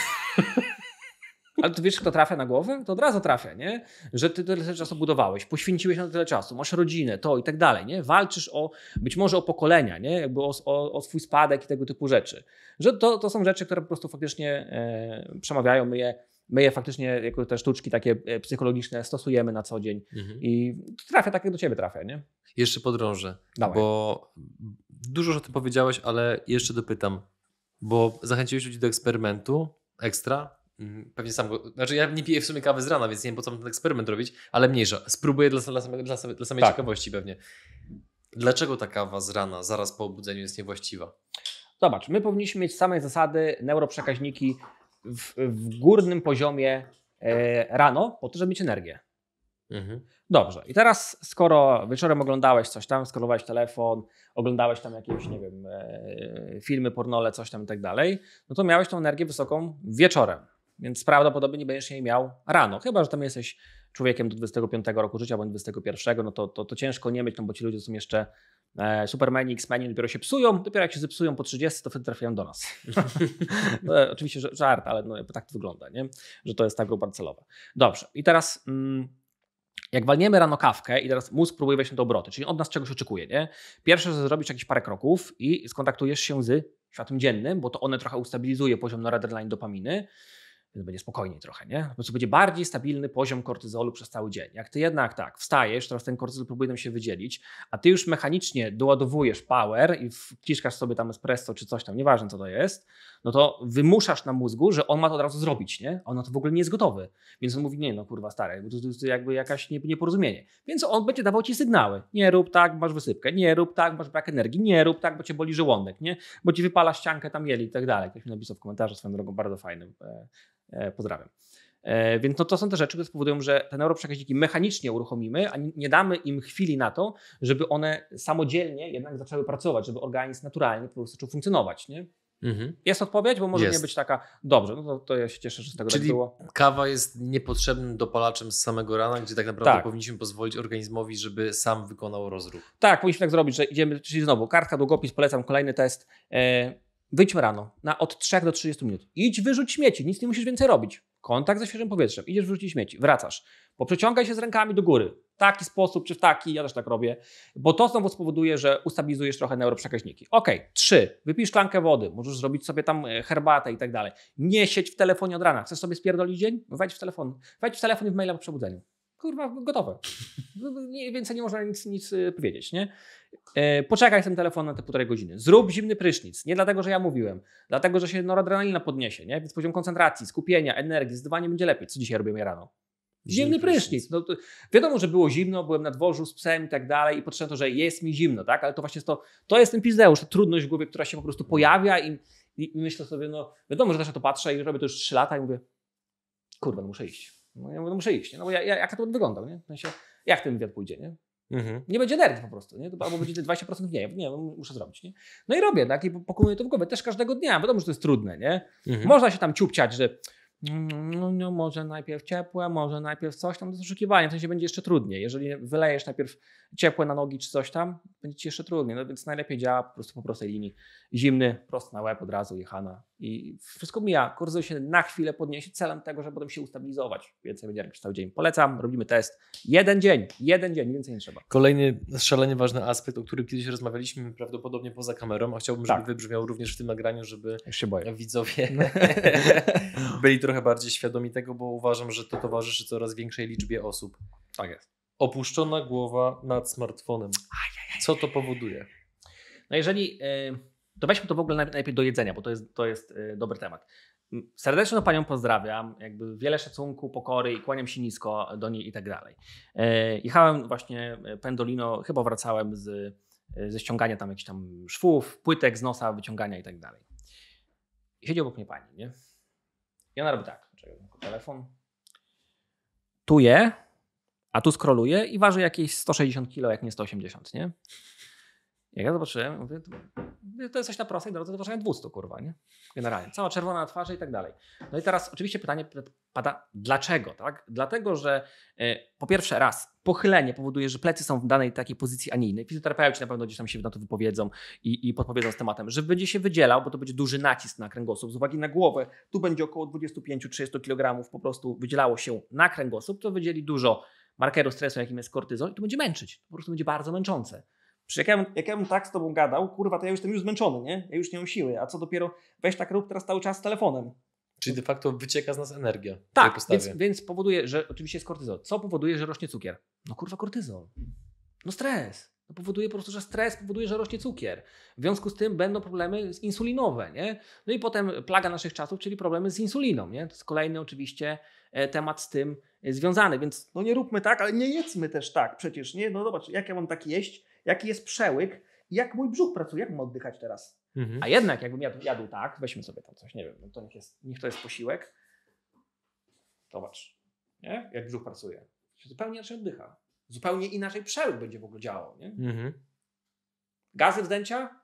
Ale ty wiesz, kto trafia na głowę? To od razu trafia, nie? Że ty tyle czasu budowałeś, poświęciłeś na tyle czasu, masz rodzinę, to i tak dalej, nie? Walczysz o, być może o pokolenia, nie? Jakby o, o, o swój spadek i tego typu rzeczy. Że to, to są rzeczy, które po prostu faktycznie e, przemawiają, my je, my je faktycznie jako te sztuczki takie e, psychologiczne stosujemy na co dzień mhm. i trafia tak, jak do ciebie trafia, nie? Jeszcze podrążę, Dawaj. bo dużo już o tym powiedziałeś, ale jeszcze dopytam, bo zachęciłeś ludzi do eksperymentu, ekstra, Mm, pewnie sam go. Znaczy, ja nie piję w sumie kawy z rana, więc nie wiem, po co mam ten eksperyment robić, ale mniejsza. Spróbuję dla, dla, samej, dla, dla samej tak. ciekawości pewnie. Dlaczego ta kawa z rana, zaraz po obudzeniu, jest niewłaściwa? Zobacz, my powinniśmy mieć same zasady, neuroprzekaźniki w, w górnym poziomie e, rano, po to, żeby mieć energię. Mhm. Dobrze. I teraz, skoro wieczorem oglądałeś coś tam, skrolowałeś telefon, oglądałeś tam jakieś, nie wiem, e, filmy, pornole, coś tam i tak dalej, no to miałeś tą energię wysoką wieczorem. Więc prawdopodobnie będziesz jej miał rano, chyba że tam jesteś człowiekiem do 25 roku życia bądź 21, no to, to, to ciężko nie mieć, no bo ci ludzie są jeszcze e, Supermeni, X-Meni dopiero się psują, dopiero jak się zepsują po 30, to wtedy trafiają do nas. no, [laughs] oczywiście żart, ale no, tak to wygląda, nie? że to jest ta grupa celowa. Dobrze, i teraz... Mm, jak walniemy rano kawkę i teraz mózg próbuje wejść na obroty, czyli od nas czegoś oczekuje, nie? Pierwsze, że zrobisz jakieś parę kroków i skontaktujesz się z światem dziennym, bo to one trochę ustabilizuje poziom noradrenaliny, dopaminy więc będzie spokojniej trochę, nie? Po prostu będzie bardziej stabilny poziom kortyzolu przez cały dzień. Jak ty jednak tak wstajesz, teraz ten kortyzol próbuje nam się wydzielić, a ty już mechanicznie doładowujesz power i wciskasz sobie tam espresso czy coś tam, nieważne co to jest, no to wymuszasz na mózgu, że on ma to od razu zrobić, nie? On na to w ogóle nie jest gotowy. Więc on mówi, nie no kurwa stary, bo to, jest jakby jakaś nieporozumienie. Więc on będzie dawał ci sygnały. Nie rób tak, masz wysypkę. Nie rób tak, masz brak energii. Nie rób tak, bo cię boli żołądek, nie? Bo ci wypala ściankę tam jeli i tak dalej. Ktoś mi napisał w komentarzu swoją drogą bardzo fajnym e, E, pozdrawiam. E, więc no to są te rzeczy, które spowodują, że te neuroprzekaźniki mechanicznie uruchomimy, a nie damy im chwili na to, żeby one samodzielnie jednak zaczęły pracować, żeby organizm naturalnie po prostu zaczął funkcjonować. Nie? Mhm. Jest odpowiedź, bo może jest. nie być taka, dobrze, no to, to, ja się cieszę, że z tego Czyli tak było. kawa jest niepotrzebnym dopalaczem z samego rana, gdzie tak naprawdę tak. powinniśmy pozwolić organizmowi, żeby sam wykonał rozruch. Tak, powinniśmy tak zrobić, że idziemy, czyli znowu, kartka, długopis, polecam kolejny test. E, Wyjdźmy rano na od 3 do 30 minut. Idź wyrzuć śmieci, nic nie musisz więcej robić. Kontakt ze świeżym powietrzem. Idziesz wyrzucić śmieci, wracasz. Poprzeciągaj się z rękami do góry. W taki sposób czy w taki, ja też tak robię, bo to znowu spowoduje, że ustabilizujesz trochę neuroprzekaźniki. Ok, trzy, wypij szklankę wody, możesz zrobić sobie tam e, herbatę i tak dalej. Nie siedź w telefonie od rana. Chcesz sobie spierdolić dzień? Wejdź w telefon. Wejdź w telefon i w maila po przebudzeniu kurwa, gotowe. No, więcej nie można nic, nic e, powiedzieć, nie? E, poczekaj ten telefon na te półtorej godziny. Zrób zimny prysznic. Nie dlatego, że ja mówiłem. Dlatego, że się noradrenalina podniesie, nie? Więc poziom koncentracji, skupienia, energii, zdecydowanie będzie lepiej. Co dzisiaj robimy rano? Zimny prysznic. No, wiadomo, że było zimno, byłem na dworzu z psem i tak dalej i potrzebne to, że jest mi zimno, tak? Ale to właśnie jest to, to jest ten pizdeusz, ta trudność w głowie, która się po prostu pojawia i, i myślę sobie, no wiadomo, że też na to patrzę i robię to już trzy lata i mówię, kurwa, no muszę iść. No ja mówię, no muszę iść, no bo ja, ja, jak to wyglądał, nie? W sensie, jak ten wywiad pójdzie, nie? Mhm. Nie będzie nerw po prostu, nie? albo będzie 20% nie, nie, no, muszę zrobić. Nie? No i robię, tak, i pokonuję to w głowie, też każdego dnia, wiadomo, że to jest trudne, nie? Mhm. Można się tam ciupciać, że no, no, może najpierw ciepłe, może najpierw coś tam, to oszukiwanie, w sensie będzie jeszcze trudniej. Jeżeli wylejesz najpierw ciepłe na nogi czy coś tam, będzie ci jeszcze trudniej, no więc najlepiej działa po prostu po prostej linii. Zimny, prosto na łeb od razu, jechana i wszystko mija. Kursy się na chwilę podniesie celem tego, żeby potem się ustabilizować. Więcej będzie robić cały dzień. Polecam, robimy test. Jeden dzień, jeden dzień, więcej nie trzeba. Kolejny szalenie ważny aspekt, o którym kiedyś rozmawialiśmy prawdopodobnie poza kamerą, a chciałbym, żeby tak. wybrzmiał również w tym nagraniu, żeby widzowie no. [laughs] byli trochę trochę bardziej świadomi tego, bo uważam, że to towarzyszy coraz większej liczbie osób. Tak jest. Opuszczona głowa nad smartfonem. Co to powoduje? No jeżeli, e, to weźmy to w ogóle najpierw do jedzenia, bo to jest, to jest e, dobry temat. Serdecznie Panią pozdrawiam, jakby wiele szacunku, pokory i kłaniam się nisko do niej i tak dalej. E, jechałem właśnie pendolino, chyba wracałem z, ze ściągania tam jakichś tam szwów, płytek z nosa, wyciągania i tak dalej. siedzi obok mnie pani, nie? Ja robię tak. Czekaj, telefon. Tu je, a tu skroluje i waży jakieś 160 kg, jak nie 180, nie? Jak ja zobaczyłem, mówię, to jest coś na prostej drodze do Warszawy 200, kurwa, nie? Generalnie. Cała czerwona na twarzy i tak dalej. No i teraz oczywiście pytanie pada, dlaczego, tak? Dlatego, że e, po pierwsze raz, pochylenie powoduje, że plecy są w danej takiej pozycji, a nie innej. Fizjoterapeuci na pewno gdzieś tam się na to wypowiedzą i, i podpowiedzą z tematem, że będzie się wydzielał, bo to będzie duży nacisk na kręgosłup z uwagi na głowę. Tu będzie około 25-30 kg po prostu wydzielało się na kręgosłup, to wydzieli dużo markerów stresu, jakim jest kortyzol i to będzie męczyć. To po prostu będzie bardzo męczące. Przecież jak ja, jak ja bym tak z tobą gadał, kurwa, to ja już jestem już zmęczony, nie? Ja już nie mam siły, a co dopiero, weź tak rób teraz cały czas z telefonem. Czyli de facto wycieka z nas energia. Tak, więc, więc powoduje, że oczywiście jest kortyzol. Co powoduje, że rośnie cukier? No kurwa, kortyzol. No stres. No powoduje po prostu, że stres powoduje, że rośnie cukier. W związku z tym będą problemy insulinowe, nie? No i potem plaga naszych czasów, czyli problemy z insuliną, nie? To jest kolejny oczywiście e, temat z tym e, związany, więc no nie róbmy tak, ale nie jedzmy też tak przecież, nie? No zobacz, jak ja mam tak jeść, jaki jest przełyk, jak mój brzuch pracuje, jak mam oddychać teraz. Mhm. A jednak, jakbym jadł, jadł tak, weźmy sobie tam coś, nie wiem, no to niech, jest, niech to jest posiłek. Zobacz, nie? jak brzuch pracuje. Zupełnie inaczej oddycha. Zupełnie inaczej przełyk będzie w ogóle działał. Nie? Mhm. Gazy wzdęcia?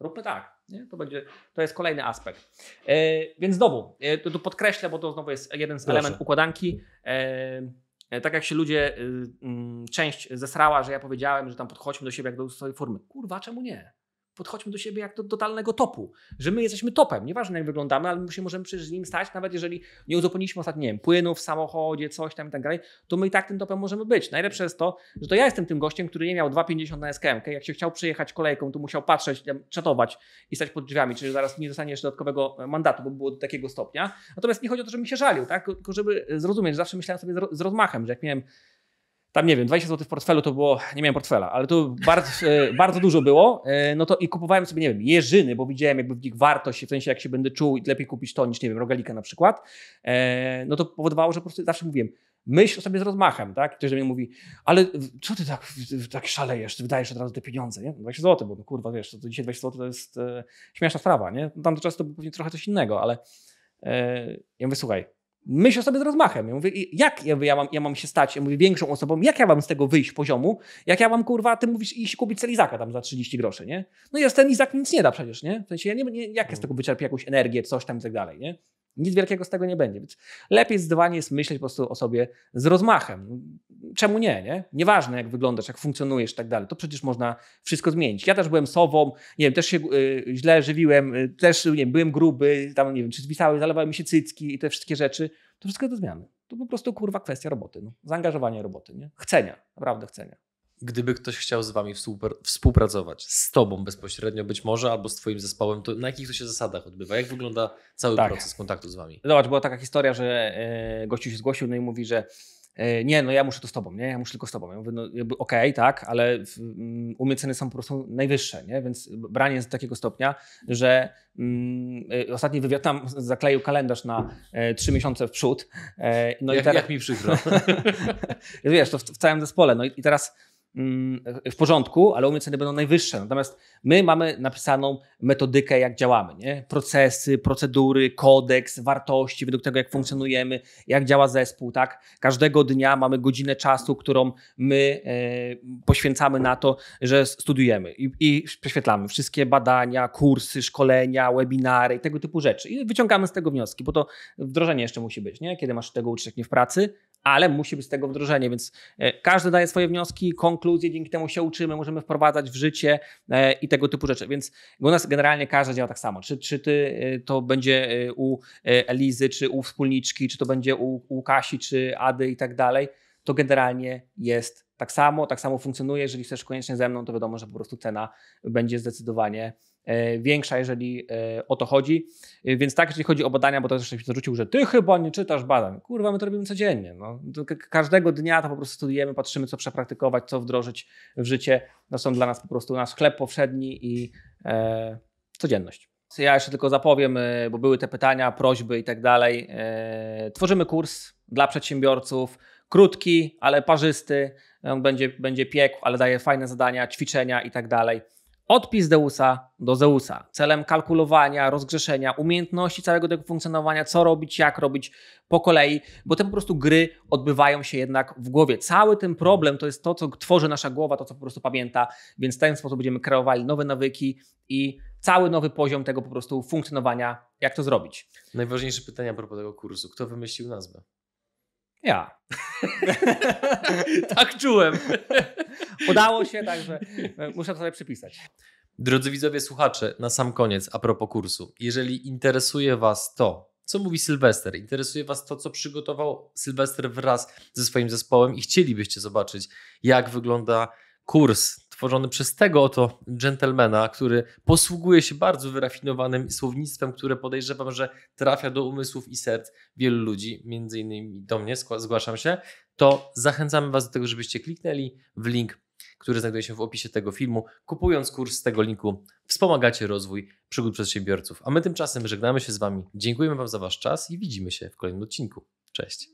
Róbmy tak. Nie? To, będzie, to jest kolejny aspekt. E, więc znowu, e, to, podkreślę, bo to znowu jest jeden z układanki. E, E, tak jak się ludzie, y, mm, część zesrała, że ja powiedziałem, że tam podchodźmy do siebie jak do swojej formy. Kurwa, czemu nie? podchodźmy do siebie jak do totalnego topu, że my jesteśmy topem, nieważne jak wyglądamy, ale my się możemy przecież z nim stać, nawet jeżeli nie uzupełniliśmy ostatnio, nie wiem, płynów w samochodzie, coś tam i tak dalej, to my i tak tym topem możemy być. Najlepsze jest to, że to ja jestem tym gościem, który nie miał 2,50 na SKM, jak się chciał przejechać kolejką, to musiał patrzeć, czatować i stać pod drzwiami, czyli zaraz nie dostanie jeszcze dodatkowego mandatu, bo było do takiego stopnia. Natomiast nie chodzi o to, żebym się żalił, tak? tylko żeby zrozumieć, zawsze myślałem sobie z rozmachem, że jak miałem tam nie wiem, 20 zł w portfelu to było, nie miałem portfela, ale to bardzo, e, [laughs] bardzo dużo było, e, no to i kupowałem sobie, nie wiem, jeżyny, bo widziałem jakby w nich wartość, w sensie jak się będę czuł i lepiej kupić to niż, nie wiem, rogalika na przykład, e, no to powodowało, że po prostu zawsze mówiłem, myśl o sobie z rozmachem, tak? Ktoś do mnie mówi, ale co ty tak, tak szalejesz, ty wydajesz od razu te pieniądze, nie? 20 zł, bo no kurwa, wiesz, to dzisiaj 20 zł to jest śmieszna sprawa, nie? Tam do czas to było pewnie trochę coś innego, ale ja mówię, słuchaj, myśl o sobie z rozmachem. Ja mówię, jak ja mam, ja mam się stać, ja mówię, większą osobą, jak ja mam z tego wyjść poziomu, jak ja mam, kurwa, ty mówisz, iść kupić Selizaka tam za 30 groszy, nie? No jest ten Izak nic nie da przecież, nie? W sensie, ja nie, nie jak ja z mm. tego wyczerpię jakąś energię, coś tam i tak dalej, nie? Nic wielkiego z tego nie będzie. Więc lepiej zdecydowanie jest myśleć po prostu o sobie z rozmachem. Czemu nie, nie? Nieważne jak wyglądasz, jak funkcjonujesz i tak dalej. To przecież można wszystko zmienić. Ja też byłem sobą, nie wiem, też się y, źle żywiłem, y, też nie wiem, byłem gruby, tam nie wiem, czy zwisały, zalewały mi się cycki i te wszystkie rzeczy. To wszystko do zmiany. To po prostu kurwa kwestia roboty, no. zaangażowania roboty, nie? Chcenia, naprawdę chcenia gdyby ktoś chciał z wami współpracować, z tobą bezpośrednio być może, albo z twoim zespołem, to na jakich to się zasadach odbywa? Jak wygląda cały tak. proces kontaktu z wami? Zobacz, była taka historia, że e, gościu się zgłosił no i mówi, że e, nie, no ja muszę to z tobą, nie, ja muszę tylko z tobą. Ja mówię, no okej, okay, tak, ale mm, u mnie ceny są po prostu najwyższe, nie, więc branie jest do takiego stopnia, że mm, e, ostatni wywiad tam zakleił kalendarz na trzy miesiące w przód. no jak, i teraz... jak mi przykro. [laughs] Wiesz, to w, w całym zespole, no i, i teraz w porządku, ale u mnie ceny będą najwyższe. Natomiast my mamy napisaną metodykę, jak działamy, nie? Procesy, procedury, kodeks, wartości, według tego, jak funkcjonujemy, jak działa zespół, tak? Każdego dnia mamy godzinę czasu, którą my e, poświęcamy na to, że studiujemy i, i prześwietlamy wszystkie badania, kursy, szkolenia, webinary i tego typu rzeczy. I wyciągamy z tego wnioski, bo to wdrożenie jeszcze musi być, nie? Kiedy masz tego uczniów w pracy, ale musi być z tego wdrożenie, więc e, każdy daje swoje wnioski, konkluzje, dzięki temu się uczymy, możemy wprowadzać w życie e, i tego typu rzeczy. Więc u nas generalnie każdy działa tak samo. Czy, czy ty e, to będzie u Elizy, czy u wspólniczki, czy to będzie u, u Kasi, czy Ady i tak dalej, to generalnie jest tak samo, tak samo funkcjonuje. Jeżeli chcesz koniecznie ze mną, to wiadomo, że po prostu cena będzie zdecydowanie E, większa, jeżeli e, o to chodzi. E, więc tak, jeżeli chodzi o badania, bo to też się zarzucił, że ty chyba nie czytasz badań. Kurwa, my to robimy codziennie. No. Każdego dnia to po prostu studiujemy, patrzymy, co przepraktykować, co wdrożyć w życie. To są dla nas po prostu nasz chleb powszedni i e, codzienność. Ja jeszcze tylko zapowiem, bo były te pytania, prośby i tak dalej. Tworzymy kurs dla przedsiębiorców, krótki, ale parzysty. On będzie, będzie piekł, ale daje fajne zadania, ćwiczenia i tak dalej. Odpis Deusa do Zeusa celem kalkulowania, rozgrzeszenia, umiejętności całego tego funkcjonowania, co robić, jak robić po kolei, bo te po prostu gry odbywają się jednak w głowie. Cały ten problem to jest to, co tworzy nasza głowa, to co po prostu pamięta, więc w ten sposób będziemy kreowali nowe nawyki i cały nowy poziom tego po prostu funkcjonowania, jak to zrobić. Najważniejsze pytanie a propos tego kursu. Kto wymyślił nazwę? Ja. [laughs] tak czułem. [laughs] Udało się, także e, muszę to sobie przypisać. Drodzy widzowie, słuchacze, na sam koniec, a propos kursu. Jeżeli interesuje Was to, co mówi Sylwester, interesuje Was to, co przygotował Sylwester wraz ze swoim zespołem i chcielibyście zobaczyć, jak wygląda kurs stworzony przez tego oto dżentelmena, który posługuje się bardzo wyrafinowanym słownictwem, które podejrzewam, że trafia do umysłów i serc wielu ludzi, między innymi do mnie, zgłaszam się, to zachęcamy Was do tego, żebyście kliknęli w link, który znajduje się w opisie tego filmu. Kupując kurs z tego linku, wspomagacie rozwój przygód przedsiębiorców. A my tymczasem żegnamy się z Wami. Dziękujemy Wam za Wasz czas i widzimy się w kolejnym odcinku. Cześć.